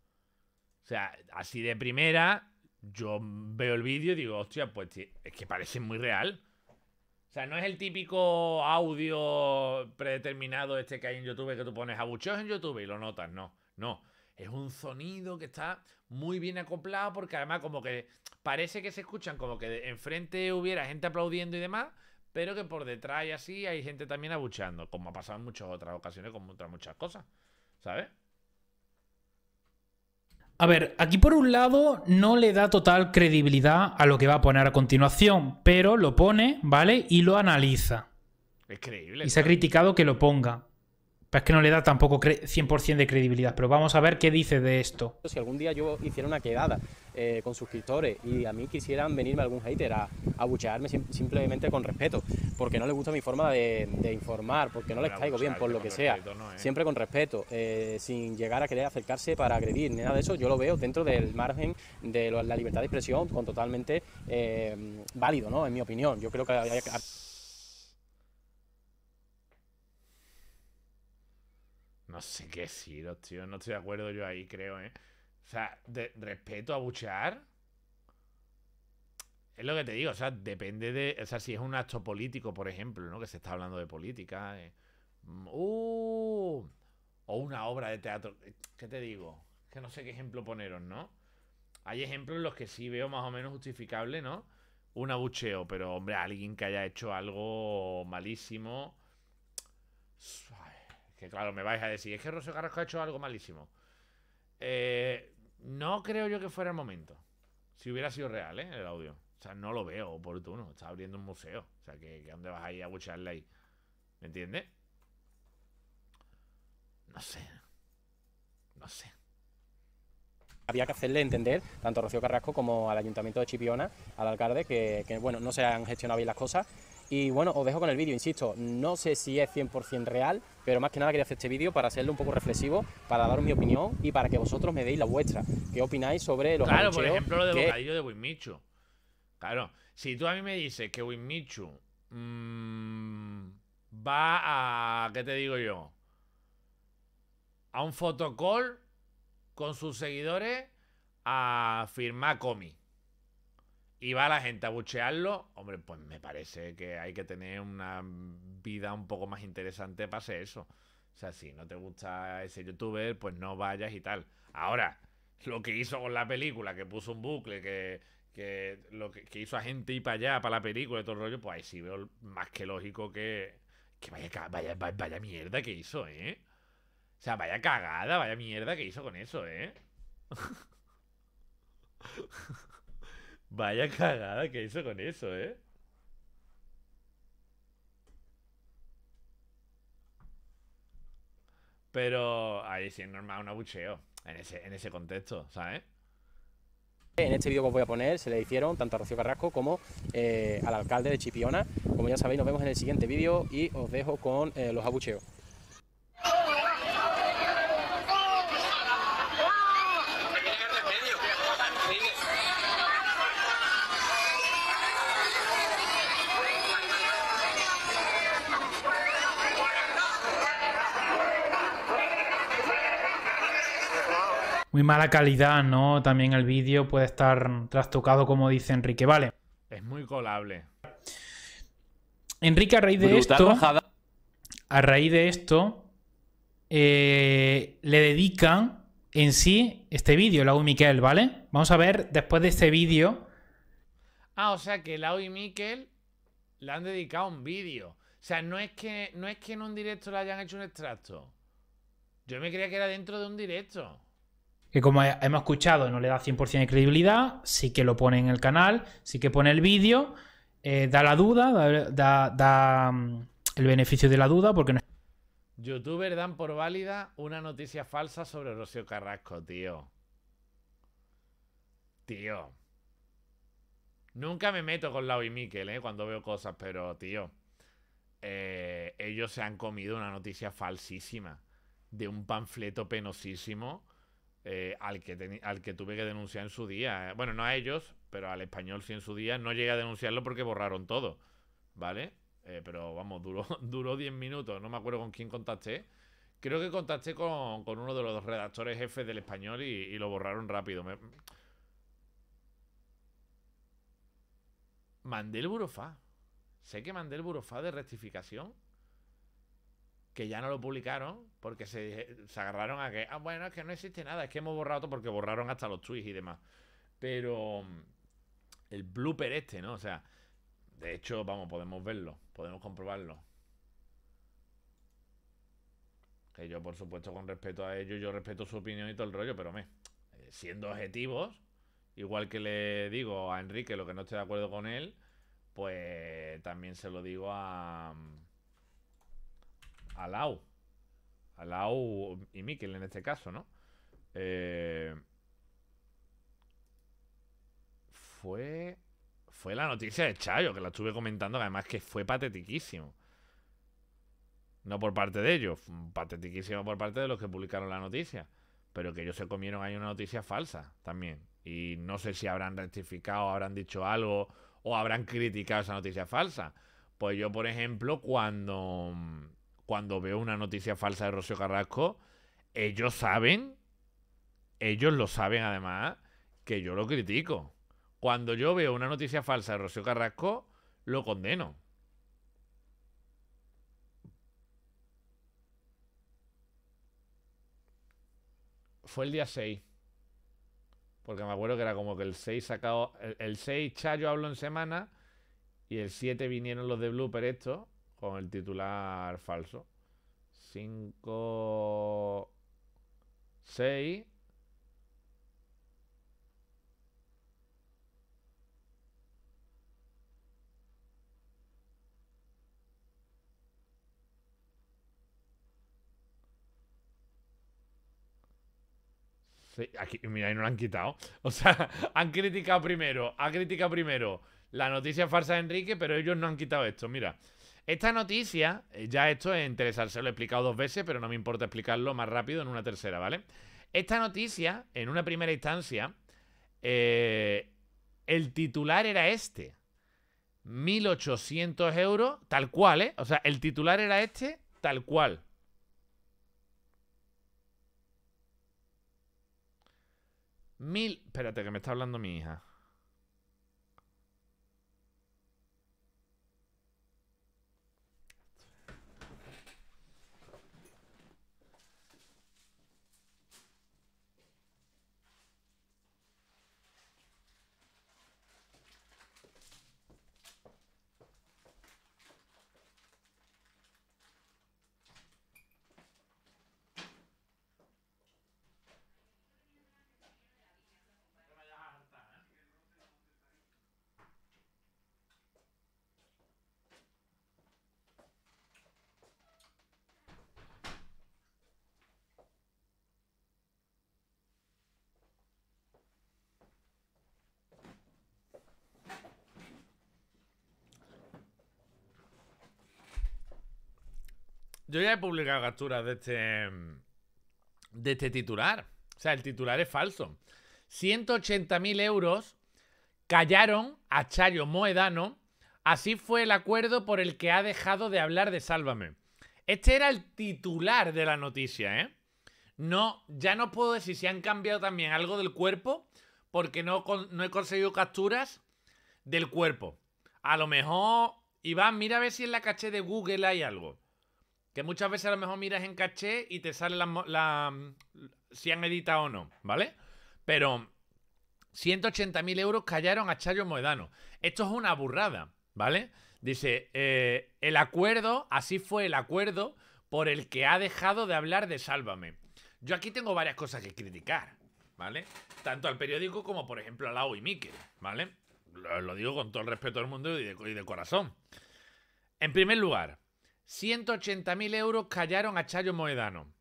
O sea, así de primera, yo veo el vídeo y digo, hostia, pues es que parece muy real. O sea, no es el típico audio predeterminado este que hay en YouTube que tú pones abucheos en YouTube y lo notas, no, no es un sonido que está muy bien acoplado porque además como que parece que se escuchan como que enfrente hubiera gente aplaudiendo y demás, pero que por detrás y así hay gente también abucheando, como ha pasado en muchas otras ocasiones con otras muchas cosas, ¿sabes? A ver, aquí por un lado no le da total credibilidad a lo que va a poner a continuación, pero lo pone, ¿vale? Y lo analiza. Es creíble. Y se ha criticado que lo ponga es que no le da tampoco 100% de credibilidad. Pero vamos a ver qué dice de esto. Si algún día yo hiciera una quedada eh, con suscriptores y a mí quisieran venirme algún hater a, abuchearme buchearme simplemente con respeto, porque no les gusta mi forma de, informar, porque no les caigo bien, por lo que sea. ¿Eh? Siempre con respeto, eh, sin llegar a querer acercarse para agredir, ni nada de eso. Yo lo veo dentro del margen de la libertad de expresión, con totalmente válido, ¿no? En mi opinión. Yo creo que... No sé qué deciros, tío. No estoy de acuerdo yo ahí, creo, ¿eh? O sea, de, respeto a buchear. Es lo que te digo, o sea, depende de. O sea, si es un acto político, por ejemplo, ¿no? Que se está hablando de política. Eh, mm, uh, o una obra de teatro. Eh, ¿Qué te digo? Que no sé qué ejemplo poneros, ¿no? Hay ejemplos en los que sí veo más o menos justificable, ¿no? Un abucheo, pero hombre, alguien que haya hecho algo malísimo claro, me vais a decir, es que Rocío Carrasco ha hecho algo malísimo. Eh, no creo yo que fuera el momento. Si hubiera sido real, ¿eh? El audio. O sea, no lo veo oportuno. Está abriendo un museo. O sea, que, ¿qué dónde vas a ir a bucharle ahí. ¿Me entiendes? No sé. No sé había que hacerle entender, tanto a Rocío Carrasco como al Ayuntamiento de Chipiona, al alcalde, que, que, bueno, no se han gestionado bien las cosas y bueno, os dejo con el vídeo, insisto, no sé si es 100% real, pero más que nada quería hacer este vídeo para hacerlo un poco reflexivo, para daros mi opinión y para que vosotros me deis la vuestra. ¿Qué opináis sobre los Claro, por ejemplo, lo de bocadillo de Winmichu. Claro, si tú a mí me dices que Winmichu mmm, va a, ¿qué te digo yo? A un fotocall con sus seguidores a firmar cómic y va la gente a buchearlo, hombre, pues me parece que hay que tener una vida un poco más interesante para hacer eso. O sea, si no te gusta ese youtuber, pues no vayas y tal. Ahora, lo que hizo con la película, que puso un bucle, que, lo que, hizo a gente ir para allá, para la película y todo el rollo, pues ahí sí veo más que lógico que, vaya, vaya, vaya, vaya mierda que hizo, ¿eh? O sea, vaya cagada, vaya mierda que hizo con eso, ¿eh? Vaya cagada que hizo con eso, ¿eh? Pero ahí sí es normal un abucheo en ese, contexto, ¿sabes? En este vídeo que os voy a poner se le hicieron tanto a Rocío Carrasco como eh, al alcalde de Chipiona. Como ya sabéis, nos vemos en el siguiente vídeo y os dejo con eh, los abucheos. muy mala calidad, ¿no? También el vídeo puede estar trastocado, como dice Enrique. Vale. Es muy colable. Enrique, a raíz de esto. A raíz de esto. Eh, le dedican en sí este vídeo, Lau y Miquel, ¿vale? Vamos a ver después de este vídeo. Ah, o sea que Lau y Miquel le han dedicado un vídeo. O sea, no es que, no es que en un directo le hayan hecho un extracto. Yo me creía que era dentro de un directo que como hemos escuchado no le da 100% de credibilidad, sí que lo pone en el canal, sí que pone el vídeo, eh, da la duda, da, da, mm, el beneficio de la duda porque no... Youtubers dan por válida una noticia falsa sobre Rocío Carrasco, tío. Tío. Nunca me meto con Lau y Miquel, ¿eh? Cuando veo cosas, pero, tío. Eh, ellos se han comido una noticia falsísima. De un panfleto penosísimo eh, al, que al que tuve que denunciar en su día. Eh, bueno, no a ellos, pero al español sí en su día. No llegué a denunciarlo porque borraron todo, ¿vale? Eh, pero vamos, duró, duró 10 minutos, no me acuerdo con quién contacté. Creo que contacté con, uno de los redactores jefes del español y, lo borraron rápido. Mandé el burofá. Sé que mandé el burofá de rectificación que ya no lo publicaron porque se, agarraron a que, ah, bueno, es que no existe nada, es que hemos borrado todo porque borraron hasta los tweets y demás. Pero mm, el blooper este, ¿no? O sea, de hecho, vamos, podemos verlo, podemos comprobarlo. Que yo, por supuesto, con respeto a ellos, yo respeto su opinión y todo el rollo, pero me, eh, siendo objetivos, igual que le digo a Enrique lo que no esté de acuerdo con él, pues también se lo digo a... Mm, Alau. Alau y Mikel en este caso, ¿no? Eh, fue. Fue la noticia de Chayo, que la estuve comentando, además que fue patetiquísimo. No por parte de ellos, patetiquísimo por parte de los que publicaron la noticia. Pero que ellos se comieron ahí una noticia falsa también. Y no sé si habrán rectificado, habrán dicho algo o habrán criticado esa noticia falsa. Pues yo, por ejemplo, cuando cuando veo una noticia falsa de Rocío Carrasco, ellos saben, ellos lo saben además, que yo lo critico. Cuando yo veo una noticia falsa de Rocío Carrasco, lo condeno. Fue el día 6. Porque me acuerdo que era como que el 6 sacado. El, 6 Chayo habló en semana. Y el 7 vinieron los de Blooper esto con el titular falso. 5, 6. aquí, mira, ahí no lo han quitado. O sea, han criticado primero, ha criticado primero la noticia falsa de Enrique, pero ellos no han quitado esto. Mira, esta noticia, eh, ya esto es interesarse, lo he explicado dos veces, pero no me importa explicarlo más rápido en una tercera, ¿vale? Esta noticia, en una primera instancia, eh, el titular era este. 1.800 euros, tal cual, ¿eh? O sea, el titular era este, tal cual. Mil... Espérate, que me está hablando mi hija. Yo ya he publicado capturas de este, de este titular. O sea, el titular es falso. 180.000 euros callaron a Chayo Moedano. Así fue el acuerdo por el que ha dejado de hablar de Sálvame. Este era el titular de la noticia, ¿eh? No, ya no puedo decir si han cambiado también algo del cuerpo, porque no, no he conseguido capturas del cuerpo. A lo mejor, Iván, mira a ver si en la caché de Google hay algo. Que muchas veces a lo mejor miras en caché y te sale la, mm, si han editado o no, ¿vale? Pero 180.000 euros callaron a Chayo Moedano. Esto es una burrada, ¿vale? Dice, eh, el acuerdo, así fue el acuerdo por el que ha dejado de hablar de Sálvame. Yo aquí tengo varias cosas que criticar, ¿vale? Tanto al periódico como, por ejemplo, a Lau y Miquel, ¿vale? Lo, digo con todo el respeto del mundo y de corazón. En primer lugar, 180.000 euros callaron a Chayo Moedano.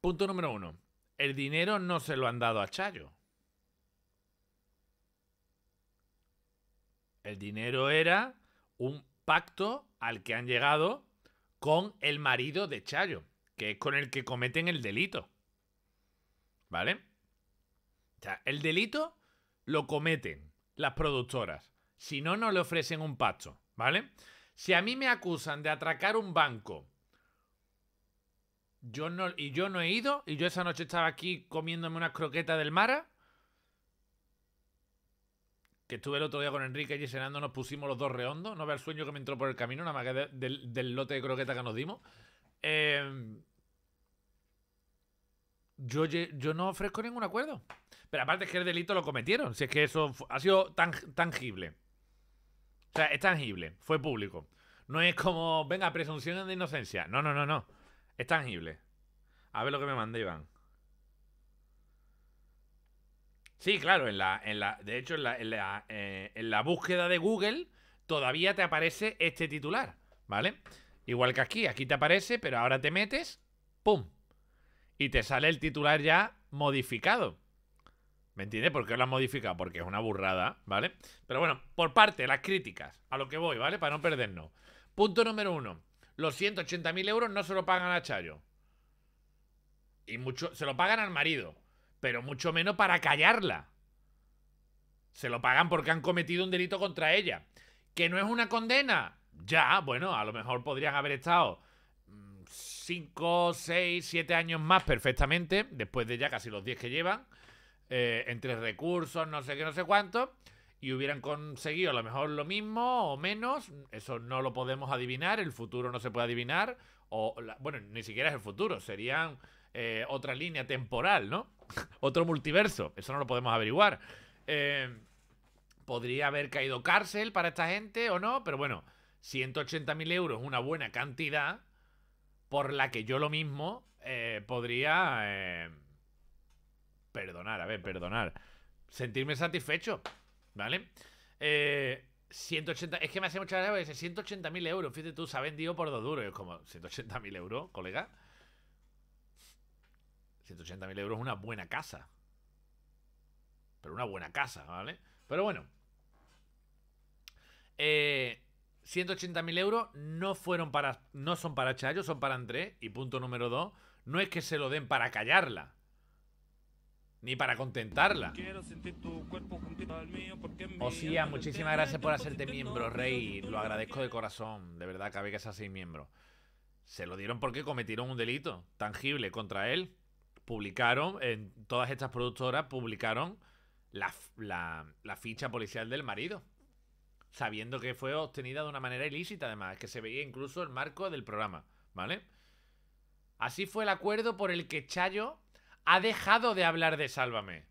Punto número uno. El dinero no se lo han dado a Chayo. El dinero era un pacto al que han llegado con el marido de Chayo, que es con el que cometen el delito. ¿Vale? O sea, el delito lo cometen las productoras. Si no, no le ofrecen un pacto. ¿Vale? Si a mí me acusan de atracar un banco yo no, y yo no he ido, y yo esa noche estaba aquí comiéndome unas croquetas del Mara, que estuve el otro día con Enrique y cenando, nos pusimos los dos redondos, no ve el sueño que me entró por el camino, nada más que del, lote de croquetas que nos dimos. Em, yo, yo, no ofrezco ningún acuerdo. Pero aparte es que el delito lo cometieron, si es que eso ha sido tangible. O sea, es tangible, fue público. No es como, venga, presunción de inocencia. No, no, no, no. Es tangible. A ver lo que me manda Iván. Sí, claro, en la, en la, de hecho, en la, en la eh, búsqueda de Google todavía te aparece este titular, ¿vale? Igual que aquí, aquí te aparece, pero ahora te metes, ¡pum! Y te sale el titular ya modificado. ¿Me entiendes? ¿Por qué lo han modificado? Porque es una burrada, ¿vale? Pero bueno, por parte, las críticas, a lo que voy, ¿vale? Para no perdernos. Punto número uno. Los 180.000 euros no se lo pagan a Chayo. Y mucho, se lo pagan al marido. Pero mucho menos para callarla. Se lo pagan porque han cometido un delito contra ella. ¿Que no es una condena? Ya, bueno, a lo mejor podrían haber estado 5, 6, 7 años más perfectamente, después de ya casi los 10 que llevan. Eh, entre recursos, no sé qué, no sé cuánto, y hubieran conseguido a lo mejor lo mismo o menos, eso no lo podemos adivinar, el futuro no se puede adivinar, o bueno, ni siquiera es el futuro, serían eh, otra línea temporal, ¿no? Otro multiverso, eso no lo podemos averiguar. Eh, podría haber caído cárcel para esta gente o no, pero bueno, 180.000 euros es una buena cantidad por la que yo lo mismo podría perdonar, a ver, perdonar. Sentirme satisfecho, ¿vale? 180, eh, es que me hace mucha gracia 180.000 euros. Fíjate tú, se ha vendido por dos duros. Es como, ¿180.000 euros, colega? 180.000 euros es una buena casa. Pero una buena casa, ¿vale? Pero bueno. Eh, 180.000 euros no fueron para. No son para Chayo, son para Andrés. Y punto número dos. No es que se lo den para callarla. Ni para contentarla. Osía, oh, muchísimas gracias por hacerte miembro, Rey. Lo agradezco de corazón. De verdad, cabe que seas seis miembro. Se lo dieron porque cometieron un delito tangible contra él. Publicaron, en todas estas productoras publicaron la, la ficha policial del marido sabiendo que fue obtenida de una manera ilícita, además, que se veía incluso el marco del programa, ¿vale? Así fue el acuerdo por el que Chayo ha dejado de hablar de Sálvame.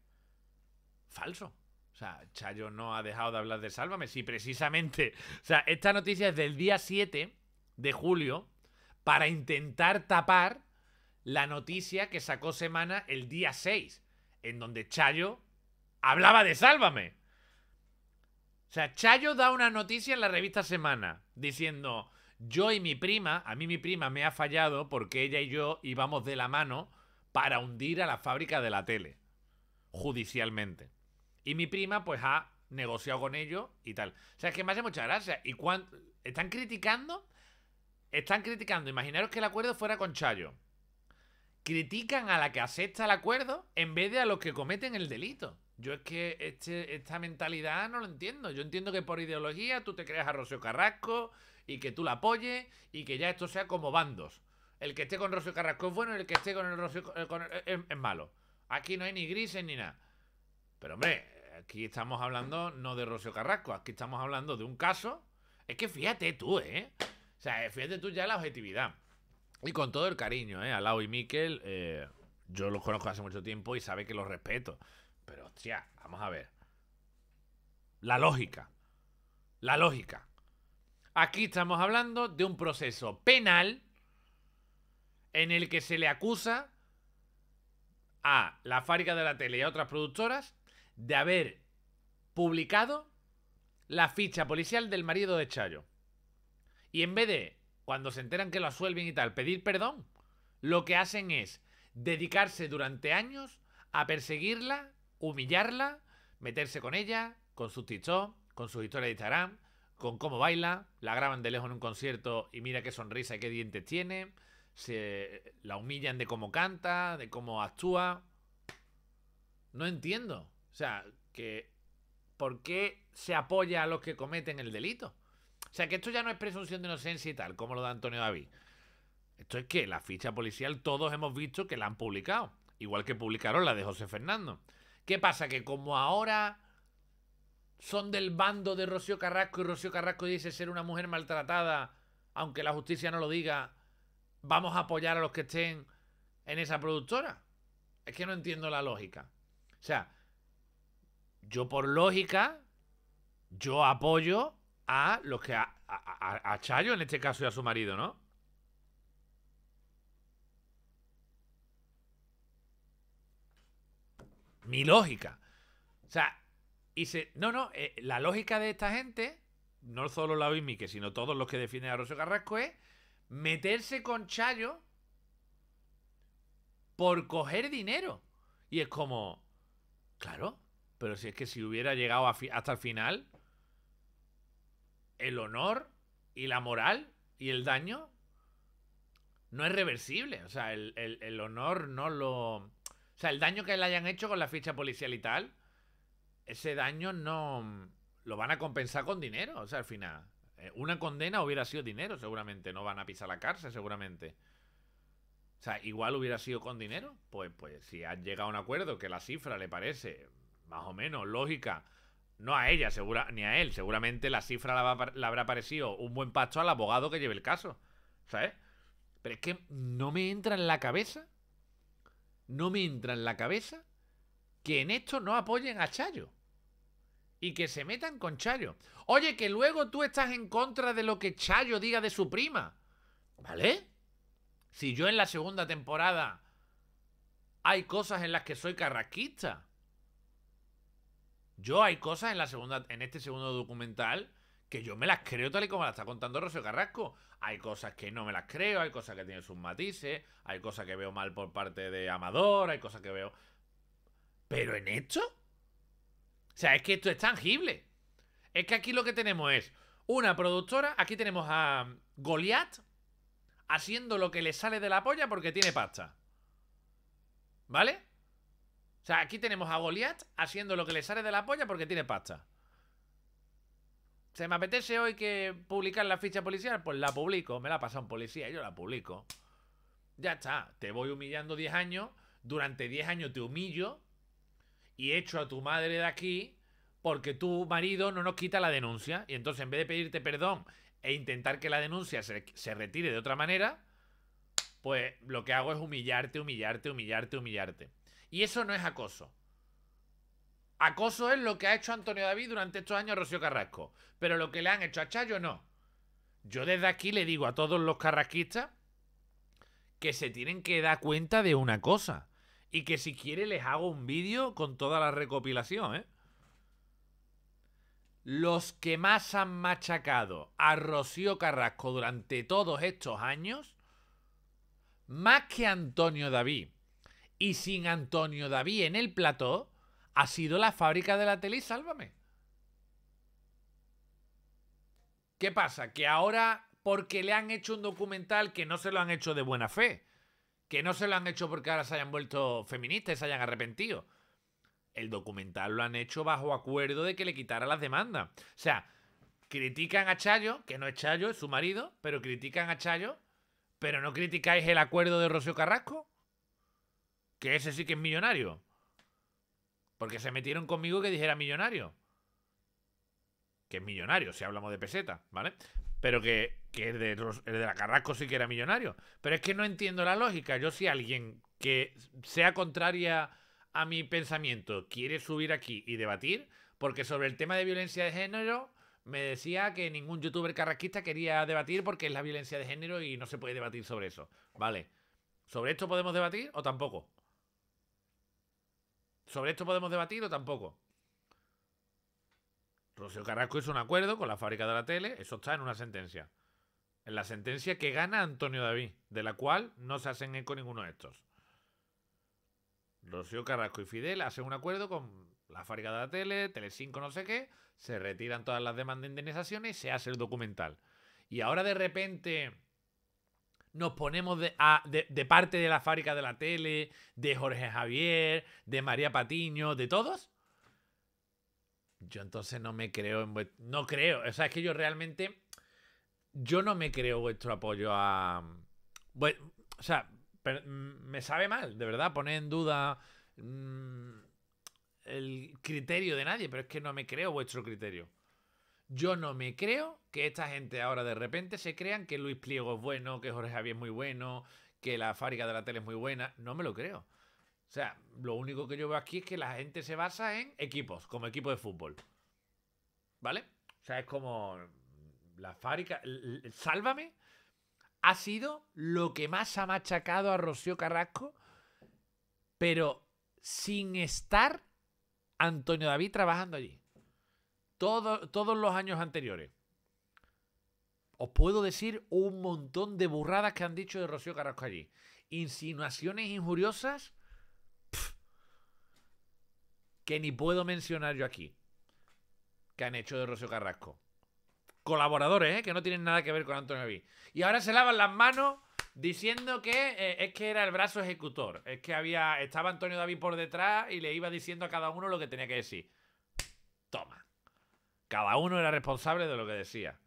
Falso. O sea, Chayo no ha dejado de hablar de Sálvame. Sí, precisamente. O sea, esta noticia es del día 7 de julio para intentar tapar la noticia que sacó Semana el día 6, en donde Chayo hablaba de Sálvame. O sea, Chayo da una noticia en la revista Semana diciendo, yo y mi prima, a mí mi prima me ha fallado porque ella y yo íbamos de la mano para hundir a la fábrica de la tele, judicialmente. Y mi prima, pues, ha negociado con ellos y tal. O sea, es que me hace mucha gracia. Y cuando están criticando, están criticando. Imaginaros que el acuerdo fuera con Chayo. Critican a la que acepta el acuerdo en vez de a los que cometen el delito. Yo es que este, esta mentalidad no lo entiendo. Yo entiendo que por ideología tú te creas a Rocío Carrasco y que tú la apoyes y que ya esto sea como bandos. El que esté con Rocío Carrasco es bueno el que esté con el Rocío eh, eh, es, malo. Aquí no hay ni grises ni nada. Pero hombre, aquí estamos hablando no de Rocío Carrasco, aquí estamos hablando de un caso. Es que fíjate tú, ¿eh? O sea, eh, fíjate tú ya la objetividad. Y con todo el cariño, ¿eh? A y Miquel, yo los conozco hace mucho tiempo y sabe que los respeto. Pero hostia, vamos a ver. La lógica. La lógica. Aquí estamos hablando de un proceso penal en el que se le acusa a la fábrica de la tele y a otras productoras de haber publicado la ficha policial del marido de Chayo. Y en vez de, cuando se enteran que lo asuelven y tal, pedir perdón, lo que hacen es dedicarse durante años a perseguirla, humillarla, meterse con ella, con sus TikTok, con su historia de Instagram, con cómo baila, la graban de lejos en un concierto y mira qué sonrisa y qué dientes tiene, se la humillan de cómo canta, de cómo actúa. No entiendo. O sea, que ¿por qué se apoya a los que cometen el delito? O sea, que esto ya no es presunción de inocencia y tal, como lo da Antonio David. Esto es que la ficha policial todos hemos visto que la han publicado, igual que publicaron la de José Fernando. ¿Qué pasa? Que como ahora son del bando de Rocío Carrasco y Rocío Carrasco dice ser una mujer maltratada, aunque la justicia no lo diga, vamos a apoyar a los que estén en esa productora. Es que no entiendo la lógica. O sea, yo por lógica, yo apoyo a los que... A, Chayo en este caso y a su marido, ¿no? Mi lógica. O sea, y se, no, no, eh, la lógica de esta gente, no solo la que sino todos los que definen a Rosio Carrasco, es meterse con Chayo por coger dinero. Y es como, claro, pero si es que si hubiera llegado hasta el final, el honor y la moral y el daño no es reversible. O sea, el, honor no lo... O sea, el daño que le hayan hecho con la ficha policial y tal, ese daño no... Lo van a compensar con dinero, o sea, al final. Eh, una condena hubiera sido dinero, seguramente. No van a pisar la cárcel, seguramente. O sea, igual hubiera sido con dinero. Pues, pues si han llegado a un acuerdo que la cifra le parece más o menos lógica, no a ella ni a él, seguramente la cifra la, habrá parecido un buen pasto al abogado que lleve el caso. ¿Sabes? Pero es que no me entra en la cabeza. No me entra en la cabeza que en esto no apoyen a Chayo y que se metan con Chayo. Oye, que luego tú estás en contra de lo que Chayo diga de su prima. ¿Vale? Si yo en la segunda temporada hay cosas en las que soy carrasquista. Yo hay cosas en la segunda en este segundo documental que yo me las creo tal y como la está contando Rocío Carrasco. Hay cosas que no me las creo, hay cosas que tienen sus matices, hay cosas que veo mal por parte de Amador, hay cosas que veo. Pero en esto o sea, es que esto es tangible. Es que aquí lo que tenemos es una productora, aquí tenemos a Goliath haciendo lo que le sale de la polla porque tiene pasta. ¿Vale? O sea, aquí tenemos a Goliath haciendo lo que le sale de la polla porque tiene pasta. ¿Se me apetece hoy que publicar la ficha policial? Pues la publico, me la pasa un policía, y yo la publico. Ya está, te voy humillando 10 años, durante 10 años te humillo y echo a tu madre de aquí porque tu marido no nos quita la denuncia. Y entonces en vez de pedirte perdón e intentar que la denuncia se, se retire de otra manera, pues lo que hago es humillarte, humillarte, humillarte, humillarte. Y eso no es acoso. Acoso es lo que ha hecho Antonio David durante estos años a Rocío Carrasco. Pero lo que le han hecho a Chayo no. Yo desde aquí le digo a todos los carrasquistas que se tienen que dar cuenta de una cosa. Y que si quiere les hago un vídeo con toda la recopilación, ¿eh? Los que más han machacado a Rocío Carrasco durante todos estos años, más que Antonio David, y sin Antonio David en el plató, ha sido la fábrica de la tele y sálvame. ¿Qué pasa? Que ahora, porque le han hecho un documental que no se lo han hecho de buena fe, que no se lo han hecho porque ahora se hayan vuelto feministas y se hayan arrepentido. El documental lo han hecho bajo acuerdo de que le quitara las demandas. O sea, critican a Chayo, que no es Chayo, es su marido, pero critican a Chayo, pero no criticáis el acuerdo de Rocío Carrasco, que ese sí que es millonario. Porque se metieron conmigo que dijera millonario. Que es millonario, si hablamos de peseta, ¿vale? pero que, el, de, de la Carrasco sí que era millonario. Pero es que no entiendo la lógica. Yo si alguien que sea contraria a mi pensamiento quiere subir aquí y debatir, porque sobre el tema de violencia de género me decía que ningún youtuber carrasquista quería debatir porque es la violencia de género y no se puede debatir sobre eso. Vale. ¿Sobre esto podemos debatir o tampoco? ¿Sobre esto podemos debatir o tampoco? Rocío Carrasco hizo un acuerdo con la fábrica de la tele, eso está en una sentencia. En la sentencia que gana Antonio David, de la cual no se hacen eco ninguno de estos. Rocío Carrasco y Fidel hacen un acuerdo con la fábrica de la tele, Telecinco no sé qué, se retiran todas las demandas de indemnizaciones y se hace el documental. Y ahora de repente nos ponemos de parte de la fábrica de la tele, de Jorge Javier, de María Patiño, de todos yo entonces no me creo en vuestro... No creo, o sea, es que yo realmente... Yo no me creo vuestro apoyo a... o sea, mm, me sabe mal, de verdad, poner en duda mm, el criterio de nadie, pero es que no me creo vuestro criterio. Yo no me creo que esta gente ahora de repente se crean que Luis Pliego es bueno, que Jorge Javier es muy bueno, que la fábrica de la tele es muy buena. No me lo creo. O sea, lo único que yo veo aquí es que la gente se basa en equipos, como equipo de fútbol. ¿Vale? O sea, es como la fábrica. Sálvame ha sido lo que más ha machacado a Rocío Carrasco, pero sin estar Antonio David trabajando allí. todos los años anteriores. Os puedo decir un montón de burradas que han dicho de Rocío Carrasco allí. Insinuaciones injuriosas que ni puedo mencionar yo aquí, que han hecho de Rocío Carrasco. Colaboradores, ¿eh? que no tienen nada que ver con Antonio David. Y ahora se lavan las manos diciendo que eh, es que era el brazo ejecutor. Es que había. Estaba Antonio David por detrás y le iba diciendo a cada uno lo que tenía que decir. Toma. Cada uno era responsable de lo que decía.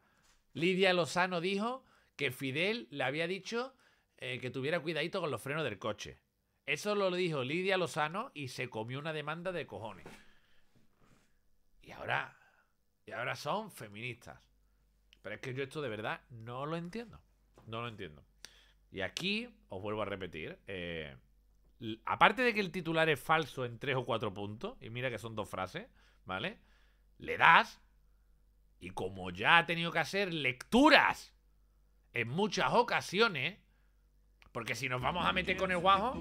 Lidia Lozano dijo que Fidel le había dicho eh, que tuviera cuidadito con los frenos del coche. Eso lo dijo Lidia Lozano y se comió una demanda de cojones. Y ahora, y ahora son feministas. Pero es que yo esto de verdad no lo entiendo. No lo entiendo. Y aquí os vuelvo a repetir. Eh, aparte de que el titular es falso en tres o cuatro puntos, y mira que son dos frases, ¿vale? Le das, y como ya ha tenido que hacer lecturas en muchas ocasiones, porque si nos vamos a meter con el guajo.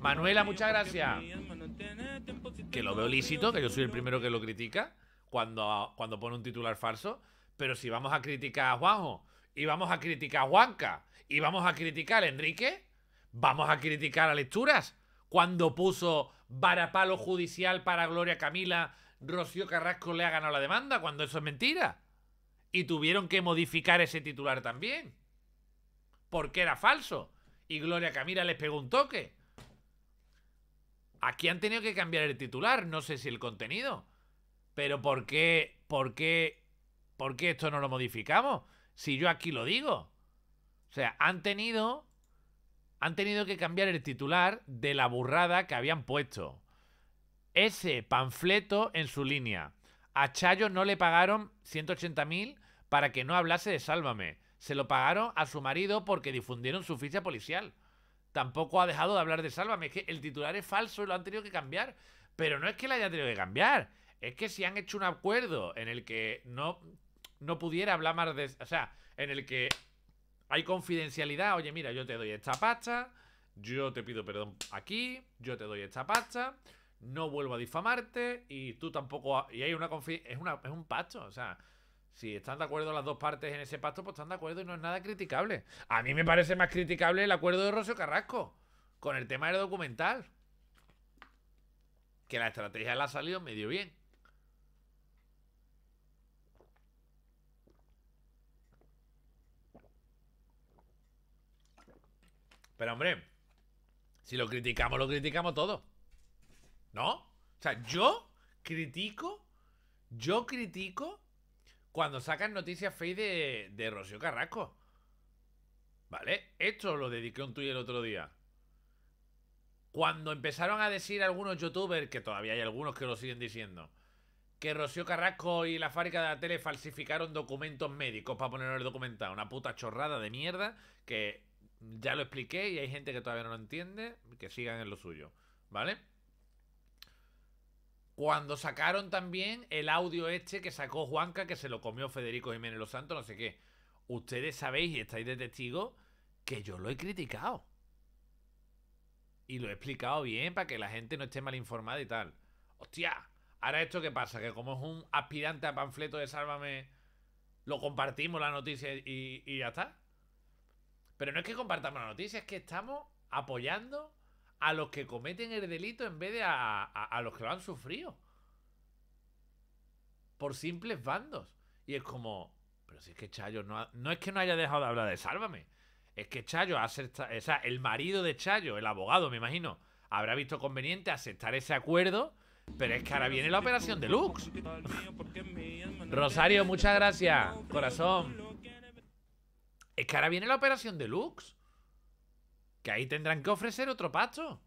Manuela, muchas gracias. Que lo veo lícito, que yo soy el primero que lo critica cuando, cuando pone un titular falso. Pero si vamos a criticar a Juanjo, y vamos a criticar a Juanca, y vamos a criticar a Enrique, vamos a criticar a Lecturas. Cuando puso varapalo judicial para Gloria Camila, Rocío Carrasco le ha ganado la demanda, cuando eso es mentira. Y tuvieron que modificar ese titular también. Porque era falso y Gloria Camila les pegó un toque. Aquí han tenido que cambiar el titular, no sé si el contenido. Pero ¿por qué, por qué, por qué esto no lo modificamos? Si yo aquí lo digo. O sea, han tenido, han tenido que cambiar el titular de la burrada que habían puesto. Ese panfleto en su línea. A Chayo no le pagaron 180.000 para que no hablase de Sálvame. Se lo pagaron a su marido porque difundieron su ficha policial. Tampoco ha dejado de hablar de Sálvame. Es que el titular es falso y lo han tenido que cambiar. Pero no es que lo haya tenido que cambiar. Es que si han hecho un acuerdo en el que no, no pudiera hablar más de... O sea, en el que hay confidencialidad. Oye, mira, yo te doy esta pasta. Yo te pido perdón aquí. Yo te doy esta pasta no vuelvo a difamarte y tú tampoco... Y hay una es, es un pacto, o sea, si están de acuerdo las dos partes en ese pacto, pues están de acuerdo y no es nada criticable. A mí me parece más criticable el acuerdo de Rosio Carrasco con el tema del documental. Que la estrategia la ha salido medio bien. Pero hombre, si lo criticamos, lo criticamos todo. ¿No? O sea, yo critico, yo critico cuando sacan noticias fake de, de Rocío Carrasco. ¿Vale? Esto lo dediqué un tuyo el otro día. Cuando empezaron a decir algunos youtubers, que todavía hay algunos que lo siguen diciendo, que Rocío Carrasco y la fábrica de la tele falsificaron documentos médicos para ponerlo documentado, Una puta chorrada de mierda que ya lo expliqué y hay gente que todavía no lo entiende, que sigan en lo suyo. ¿Vale? Cuando sacaron también el audio este que sacó Juanca, que se lo comió Federico Jiménez Los Santos, no sé qué. Ustedes sabéis y estáis de testigo que yo lo he criticado. Y lo he explicado bien para que la gente no esté mal informada y tal. Hostia, ahora esto qué pasa, que como es un aspirante a panfleto de Sálvame, lo compartimos la noticia y, y ya está. Pero no es que compartamos la noticia, es que estamos apoyando a los que cometen el delito en vez de a, los que lo han sufrido. Por simples bandos. Y es como, pero si es que Chayo no, no es que no haya dejado de hablar de Sálvame. Es que Chayo acepta, o sea, el marido de Chayo, el abogado, me imagino, habrá visto conveniente aceptar ese acuerdo, pero es que ahora viene la operación de deluxe. Rosario, muchas gracias, corazón. Es que ahora viene la operación deluxe. Que ahí tendrán que ofrecer otro pacho.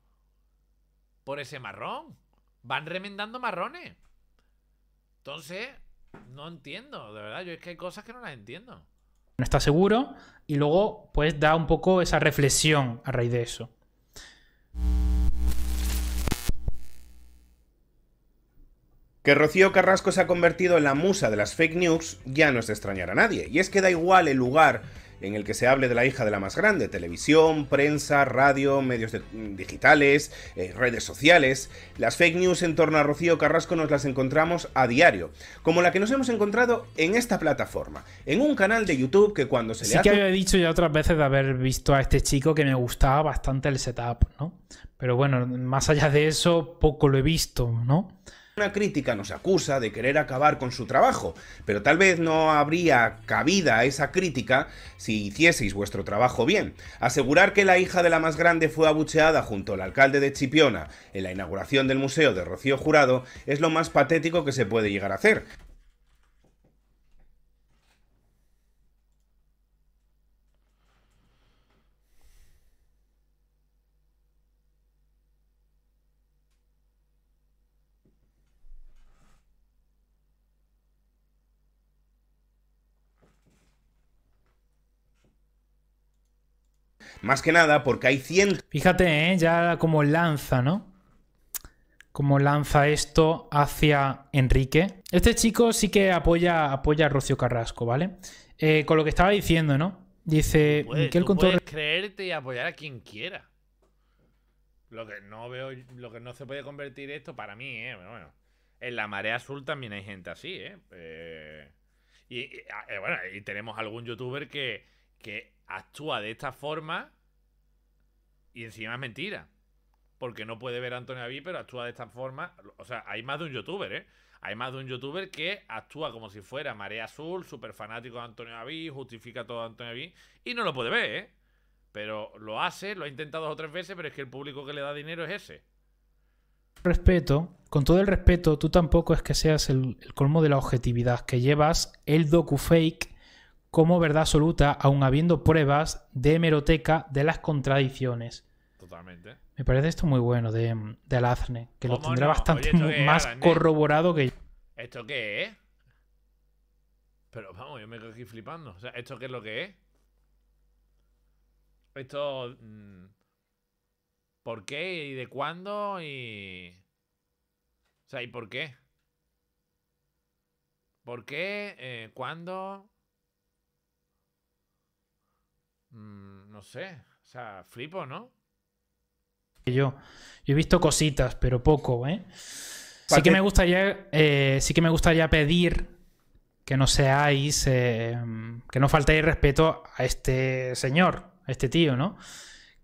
Por ese marrón. Van remendando marrones. Entonces, no entiendo, de verdad. Yo es que hay cosas que no las entiendo. No está seguro. Y luego, pues, da un poco esa reflexión a raíz de eso. Que Rocío Carrasco se ha convertido en la musa de las fake news ya no es de extrañar a nadie. Y es que da igual el lugar en el que se hable de la hija de la más grande, televisión, prensa, radio, medios mm, digitales, eh, redes sociales. Las fake news en torno a Rocío Carrasco nos las encontramos a diario, como la que nos hemos encontrado en esta plataforma, en un canal de YouTube que cuando se le hace... Sí que había dicho ya otras veces de haber visto a este chico que me gustaba bastante el setup, ¿no? Pero bueno, más allá de eso, poco lo he visto, ¿no? una crítica nos acusa de querer acabar con su trabajo, pero tal vez no habría cabida esa crítica si hicieseis vuestro trabajo bien. Asegurar que la hija de la más grande fue abucheada junto al alcalde de Chipiona en la inauguración del museo de Rocío Jurado es lo más patético que se puede llegar a hacer. Más que nada porque hay 100 Fíjate, ¿eh? ya como lanza, ¿no? Como lanza esto hacia Enrique. Este chico sí que apoya, apoya a Rocio Carrasco, ¿vale? Eh, con lo que estaba diciendo, ¿no? Dice que Miquel creerte y apoyar a quien quiera. Lo que no veo, lo que no se puede convertir esto para mí, ¿eh? Bueno, bueno. En la marea azul también hay gente así, ¿eh? eh y, y, ah, eh, bueno, y tenemos algún youtuber que, que actúa de esta forma y encima es mentira. Porque no puede ver a Antonio David, pero actúa de esta forma. O sea, hay más de un youtuber, ¿eh? Hay más de un youtuber que actúa como si fuera marea azul, súper fanático de Antonio David, justifica todo a Antonio David y no lo puede ver, ¿eh? Pero lo hace, lo ha intentado dos o tres veces, pero es que el público que le da dinero es ese. Respeto, con todo el respeto, tú tampoco es que seas el, el colmo de la objetividad, que llevas el docu-fake como verdad absoluta, aun habiendo pruebas de hemeroteca de las contradicciones. Totalmente. Me parece esto muy bueno de, de Alazne, que lo tendrá bastante más corroborado que yo. ¿Esto qué es? Pero vamos, yo me quedo aquí flipando. O sea, ¿esto qué es lo que es? Esto. Mm, ¿Por qué? ¿Y de cuándo? Y. O sea, ¿y por qué? ¿Por qué? Eh, ¿Cuándo? Mm, no sé. O sea, flipo, ¿no? yo. he visto cositas, pero poco, ¿eh? eh, Sí que, me gustaría, sí que me pedir que no seáis, eh, que no faltéis respeto a este señor, a este tío, ¿no?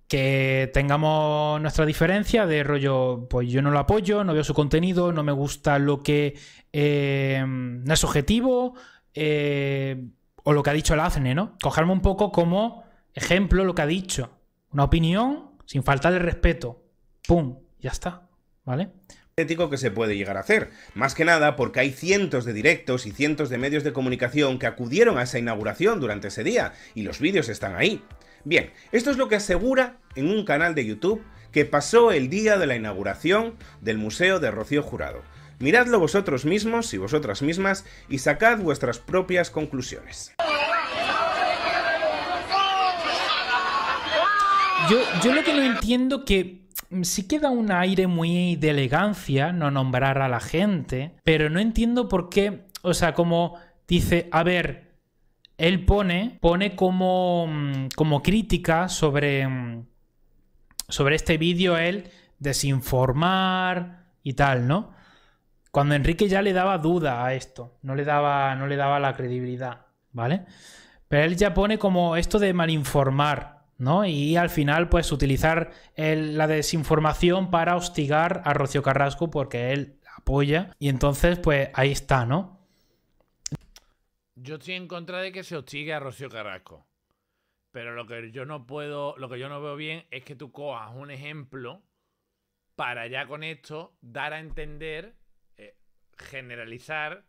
Que tengamos nuestra diferencia de rollo, pues yo no lo apoyo, no veo su contenido, no me gusta lo que no es objetivo, o lo que ha dicho el ACNE, ¿no? Cogerme un poco como ejemplo lo que ha dicho, una opinión sin faltarle respeto. ¡Pum! Ya está. ¿Vale? ético que se puede llegar a hacer. Más que nada porque hay cientos de directos y cientos de medios de comunicación que acudieron a esa inauguración durante ese día, y los vídeos están ahí. Bien, esto es lo que asegura en un canal de YouTube que pasó el día de la inauguración del Museo de Rocío Jurado. Miradlo vosotros mismos y vosotras mismas y sacad vuestras propias conclusiones. Yo, lo que no entiendo que sí queda un aire muy de elegancia no nombrar a la gente, pero no entiendo por qué, o sea, como dice, a ver, él pone, pone como, mm, como crítica sobre, mm, sobre este vídeo él desinformar y tal, ¿no? Cuando Enrique ya le daba duda a esto, no le daba, no le daba la credibilidad, ¿vale? Pero él ya pone como esto de malinformar, y al final, pues utilizar la desinformación para hostigar a Rocío Carrasco porque él apoya. Y entonces, pues ahí está, ¿no? Yo estoy en contra de que se hostigue a Rocío Carrasco. Pero lo que yo no puedo, lo que yo no veo bien es que tú cojas un ejemplo para ya con esto dar a entender, eh, generalizar,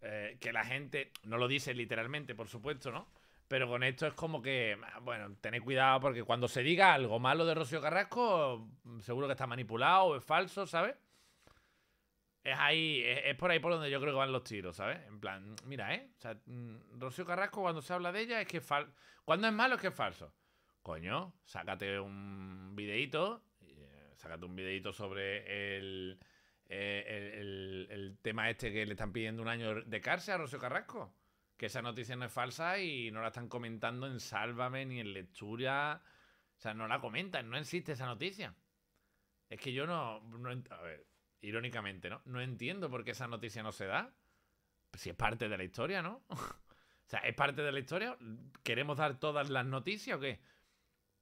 eh, que la gente, no lo dice literalmente, por supuesto, ¿no? Pero con esto es como que, bueno, tened cuidado porque cuando se diga algo malo de Rocío Carrasco, seguro que está manipulado o es falso, ¿sabes? Es ahí, es, por ahí por donde yo creo que van los tiros, ¿sabes? En plan, mira, ¿eh? O sea, mm, Rocío Carrasco cuando se habla de ella es que es falso. Cuando es malo es que es falso. Coño, sácate un videito eh, sácate un videito sobre eh, el, el tema este que le están pidiendo un año de cárcel a Rocío Carrasco que esa noticia no es falsa y no la están comentando en Sálvame ni en Lectura. O sea, no la comentan, no existe esa noticia. Es que yo no, a ver, irónicamente, ¿no? No entiendo por qué esa noticia no se da. Si es parte de la historia, ¿no? o sea, es parte de la historia. ¿Queremos dar todas las noticias o qué?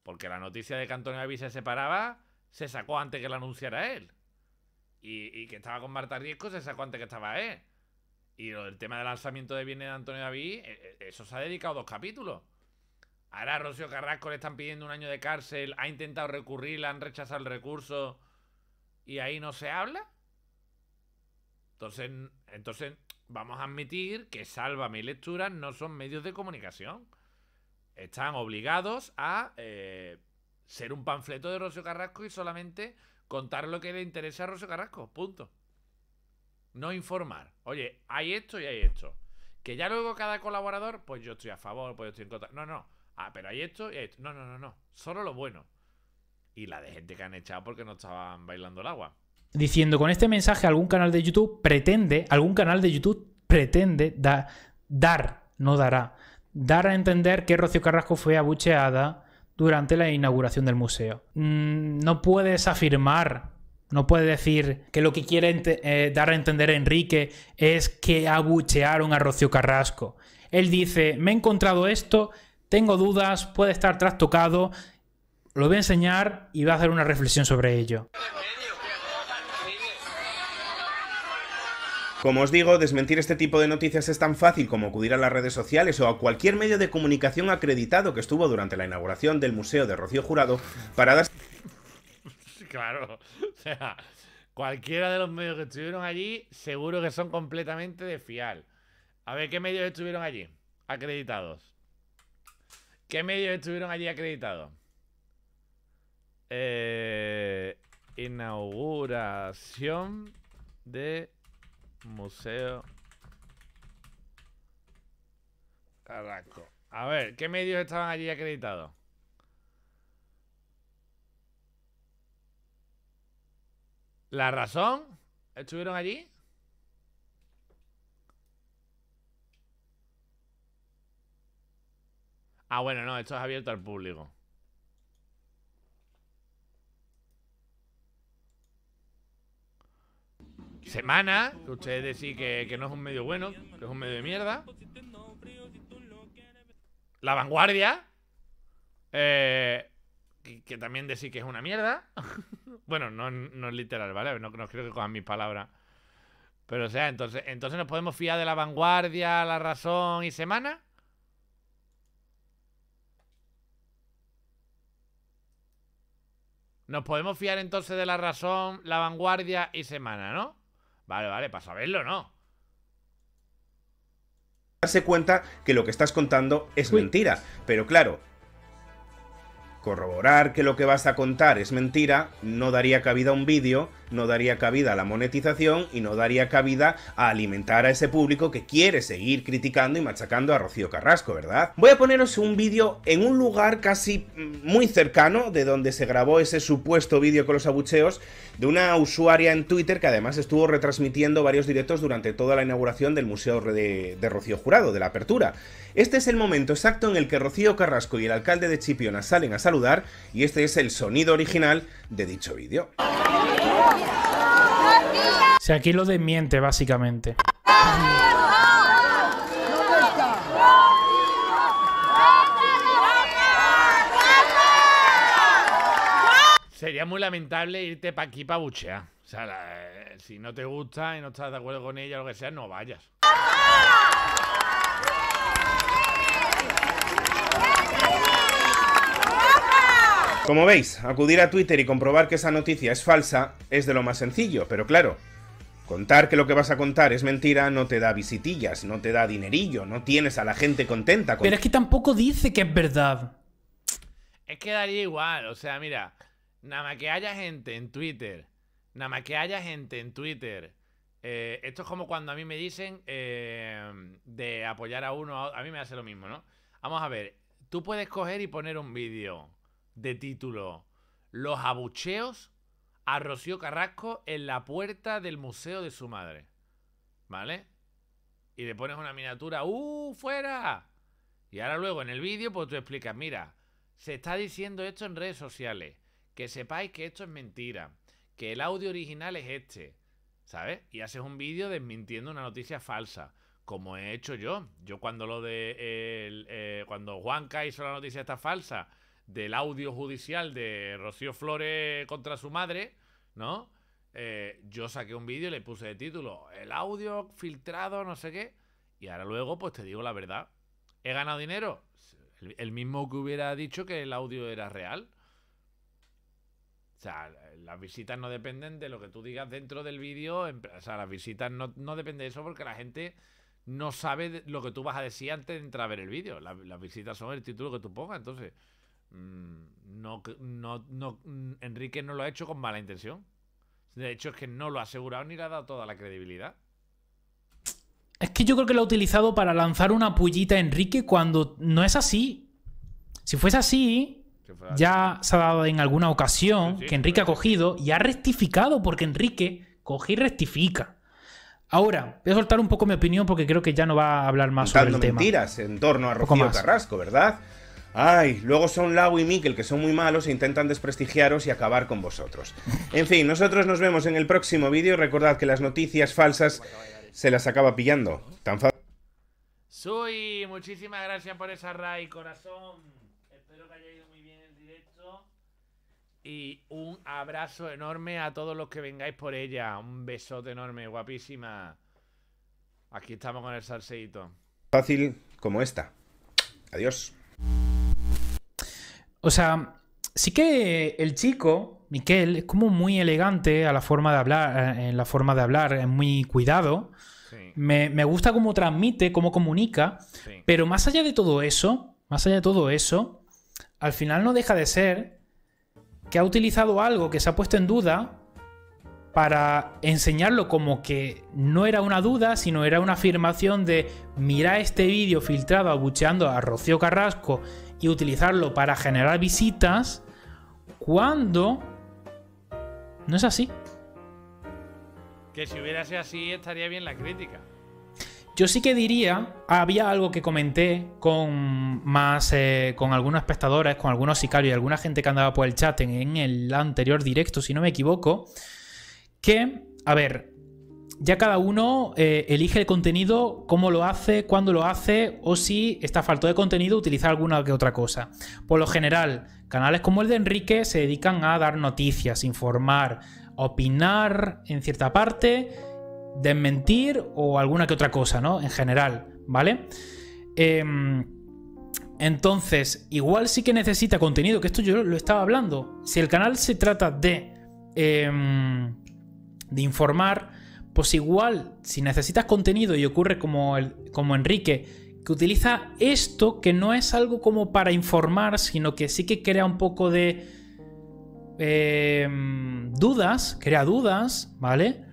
Porque la noticia de que Antonio se separaba se sacó antes que la anunciara él. Y, y que estaba con Marta Riesco se sacó antes que estaba él. Y lo del tema del lanzamiento de bienes de Antonio David, eh, eh, eso se ha dedicado dos capítulos. Ahora a Rocío Carrasco le están pidiendo un año de cárcel, ha intentado recurrir, le han rechazado el recurso y ahí no se habla. Entonces, entonces vamos a admitir que Sálvame y Lectura no son medios de comunicación. Están obligados a eh, ser un panfleto de Rocío Carrasco y solamente contar lo que le interesa a Rocío Carrasco. Punto. No informar. Oye, hay esto y hay esto. Que ya luego cada colaborador, pues yo estoy a favor, pues yo estoy en contra. No, no. Ah, pero hay esto y hay esto. No, no, no, no. Solo lo bueno. Y la de gente que han echado porque no estaban bailando el agua. Diciendo con este mensaje algún canal de YouTube pretende, algún canal de YouTube pretende dar, dar, no dará, dar a entender que Rocio Carrasco fue abucheada durante la inauguración del museo. Mm, no puedes afirmar no puede decir que lo que quiere eh, dar a entender Enrique es que abuchearon a Rocío Carrasco. Él dice, me he encontrado esto, tengo dudas, puede estar trastocado, lo voy a enseñar y voy a hacer una reflexión sobre ello. Como os digo, desmentir este tipo de noticias es tan fácil como acudir a las redes sociales o a cualquier medio de comunicación acreditado que estuvo durante la inauguración del Museo de Rocío Jurado para dar... claro. O sea, cualquiera de los medios que estuvieron allí, seguro que son completamente de fial. A ver, ¿qué medios estuvieron allí? Acreditados. ¿Qué medios estuvieron allí acreditados? Eh, inauguración de Museo Carrasco. A ver, ¿qué medios estaban allí acreditados? La razón, estuvieron allí. Ah, bueno, no, esto es abierto al público. Semana, ustedes decís que, que no es un medio bueno, que es un medio de mierda. La vanguardia. Eh, que, también decir que es una mierda. bueno, no, es literal, ¿vale? No, no creo que cojan mis palabras. Pero o sea, entonces, entonces nos podemos fiar de la vanguardia, la razón y semana. Nos podemos fiar entonces de la razón, la vanguardia y semana, ¿no? Vale, vale, para saberlo, ¿no? Darse cuenta que lo que estás contando es mentira. Pero claro, corroborar que lo que vas a contar es mentira no daría cabida a un vídeo no daría cabida a la monetización y no daría cabida a alimentar a ese público que quiere seguir criticando y machacando a Rocío Carrasco, ¿verdad? Voy a poneros un vídeo en un lugar casi mm, muy cercano de donde se grabó ese supuesto vídeo con los abucheos de una usuaria en Twitter que además estuvo retransmitiendo varios directos durante toda la inauguración del Museo de, Rocío Jurado, de la apertura. Este es el momento exacto en el que Rocío Carrasco y el alcalde de Chipiona salen a saludar y este es el sonido original de dicho vídeo. O sea, aquí lo desmiente, básicamente. Sería muy lamentable irte para aquí para buchear. O sea, eh, si no te gusta y no estás de acuerdo con ella o lo que sea, no vayas. Como veis, acudir a Twitter y comprobar que esa noticia es falsa es de lo más sencillo, pero claro, contar que lo que vas a contar es mentira no te da visitillas, no te da dinerillo, no tienes a la gente contenta con... Pero es que tampoco dice que es verdad. Es que daría igual, o sea, mira, nada más que haya gente en Twitter, nada más que haya gente en Twitter eh, esto es como cuando a mí me dicen eh, de apoyar a uno, a, a, mí me hace lo mismo, ¿no? Vamos a ver, tú puedes coger y poner un vídeo de título Los abucheos a Rocío Carrasco en la puerta del museo de su madre. ¿Vale? Y le pones una miniatura, ¡uh! ¡Fuera! Y ahora luego en el vídeo, pues tú explicas, mira, se está diciendo esto en redes sociales, que sepáis que esto es mentira, que el audio original es este, ¿sabes? Y haces un vídeo desmintiendo una noticia falsa, como he hecho yo. Yo cuando lo de... Eh, cuando Juanca hizo la noticia esta falsa, del audio judicial de Rocío Flores contra su madre, ¿no? Eh, yo saqué un vídeo y le puse de título, el audio filtrado, no sé qué. Y ahora luego, pues te digo la verdad, ¿he ganado dinero? El, mismo que hubiera dicho que el audio era real. O sea, las visitas no dependen de lo que tú digas dentro del vídeo. O sea, las visitas no, dependen depende de eso porque la gente no sabe lo que tú vas a decir antes de entrar a ver el vídeo. Las, las visitas son el título que tú pongas. Entonces, Mm, no, no, no, mm, Enrique no lo ha hecho con mala intención. De hecho, es que no lo ha asegurado ni le ha dado toda la credibilidad. Es que yo creo que lo ha utilizado para lanzar una pullita a Enrique cuando no es así. Si fuese así, ya se ha dado en alguna ocasión que Enrique ha cogido y ha rectificado porque Enrique coge y rectifica. Ahora, voy a soltar un poco mi opinión porque creo que ya no va a hablar más sobre el tema. mentiras en torno a Rocío Carrasco, ¿verdad? Ay, luego son Lau y Mikel, que son muy malos e intentan desprestigiaros y acabar con vosotros. En fin, nosotros nos vemos en el próximo vídeo. Recordad que las noticias falsas se las acaba pillando. Tan fácil. ¡Sui! muchísimas gracias por esa RAI, corazón. Espero que haya ido muy bien el directo. Y un abrazo enorme a todos los que vengáis por ella. Un besote enorme, guapísima. Aquí estamos con el salseíto. Fácil como esta. Adiós. O sea, sí que el chico, Miquel, es como muy elegante a la forma de hablar, eh, en la forma de hablar, es muy cuidado. Me, gusta cómo transmite, cómo comunica. Pero más allá de todo eso, más allá de todo eso, al final no deja de ser que ha utilizado algo que se ha puesto en duda para enseñarlo como que no era una duda, sino era una afirmación de mira este vídeo filtrado abucheando a Rocío Carrasco y utilizarlo para generar visitas cuando no es así. Que si hubiera sido así estaría bien la crítica. Yo sí que diría, había algo que comenté con más, eh, con algunos espectadores, con algunos sicarios y alguna gente que andaba por el chat en el anterior directo, si no me equivoco, que, a ver, ya cada uno eh, elige el contenido, cómo lo hace, cuándo lo hace o si está falto de contenido, Utiliza alguna que otra cosa. Por lo general, canales como el de Enrique se dedican a dar noticias, informar, opinar en cierta parte, desmentir o alguna que otra cosa, ¿no? En general, ¿vale? Em, entonces, igual sí que necesita contenido, que esto yo lo estaba hablando. Si el canal se trata de... Em, de informar, pues igual, si necesitas contenido y ocurre como, como Enrique, que utiliza esto que no es algo como para informar, sino que sí que crea un poco de em, dudas, crea dudas, ¿vale?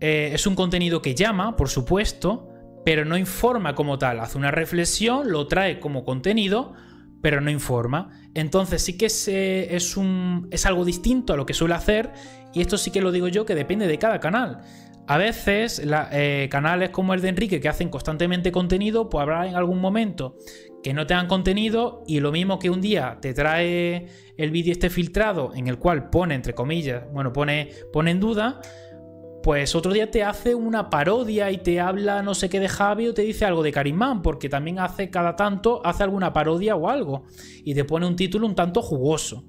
Eh, es un contenido que llama, por supuesto, pero no informa como tal. Hace una reflexión, lo trae como contenido pero no informa. Entonces sí que es, es, algo distinto a lo que suele hacer y esto sí que lo digo yo que depende de cada canal. A veces eh, canales como el de Enrique que hacen constantemente contenido, pues habrá en algún momento que no te dan contenido y lo mismo que un día te trae el vídeo este filtrado en el cual pone entre comillas, bueno, pone, pone en duda, pues otro día te hace una parodia y te habla no sé qué de Javi o te dice algo de Carimán, porque también hace cada tanto, hace alguna parodia o algo, y te pone un título un tanto jugoso.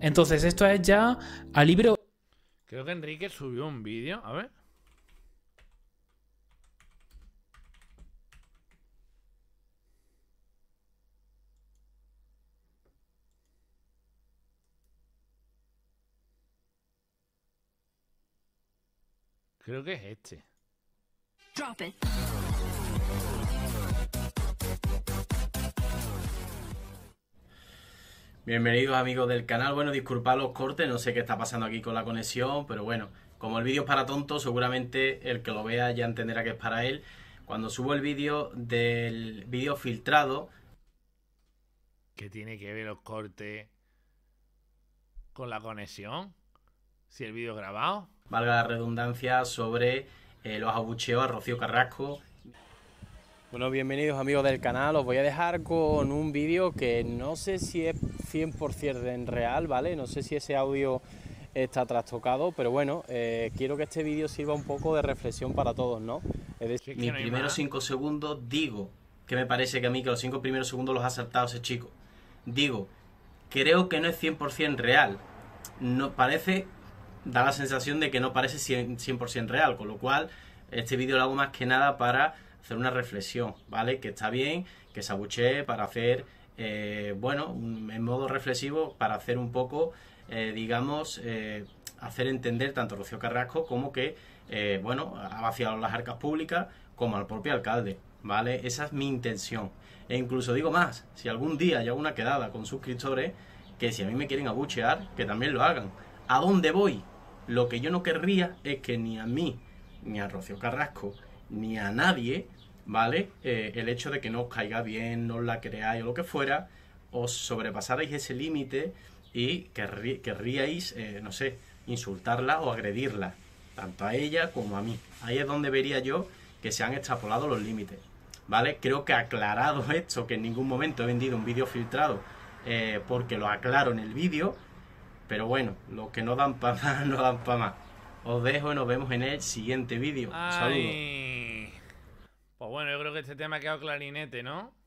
Entonces esto es ya al libro Creo que Enrique subió un vídeo, a ver. Creo que es este. Bienvenidos amigos del canal. Bueno, disculpad los cortes, no sé qué está pasando aquí con la conexión, pero bueno, como el vídeo es para tontos, seguramente el que lo vea ya entenderá que es para él. Cuando subo el vídeo del vídeo filtrado... ¿Qué tiene que ver los cortes con la conexión? Si el vídeo es grabado valga la redundancia, sobre eh, los abucheos a Rocío Carrasco. Bueno, bienvenidos amigos del canal, os voy a dejar con un vídeo que no sé si es 100% en real, ¿vale? No sé si ese audio está trastocado, pero bueno, eh, quiero que este vídeo sirva un poco de reflexión para todos, ¿no? Es decir, Mis primeros 5 segundos digo que me parece que a mí que los 5 primeros segundos los ha saltado ese chico. Digo, creo que no es 100% real. No, parece da la sensación de que no parece 100%, real, con lo cual este vídeo lo hago más que nada para hacer una reflexión, ¿vale? Que está bien, que se abuchee para hacer, eh, bueno, en modo reflexivo, para hacer un poco, eh, digamos, eh, hacer entender tanto a Rocío Carrasco como que, bueno, ha vaciado las arcas públicas como al propio alcalde, ¿vale? Esa es mi intención. E incluso digo más, si algún día hay una quedada con suscriptores, que si a mí me quieren abuchear, que también lo hagan. ¿A dónde voy? Lo que yo no querría es que ni a mí, ni a Rocío Carrasco, ni a nadie, ¿vale? Eh, el hecho de que no os caiga bien, no os la creáis o lo que fuera, os sobrepasarais ese límite y querríais, eh, no sé, insultarla o agredirla, tanto a ella como a mí. Ahí es donde vería yo que se han extrapolado los límites, ¿vale? Creo que aclarado esto, que en ningún momento he vendido un vídeo filtrado eh, porque lo aclaro en el vídeo, pero bueno, lo que no dan para más, no dan para más. Os dejo y nos vemos en el siguiente vídeo. Saludos. Pues bueno, yo creo que este tema ha quedado clarinete, ¿no?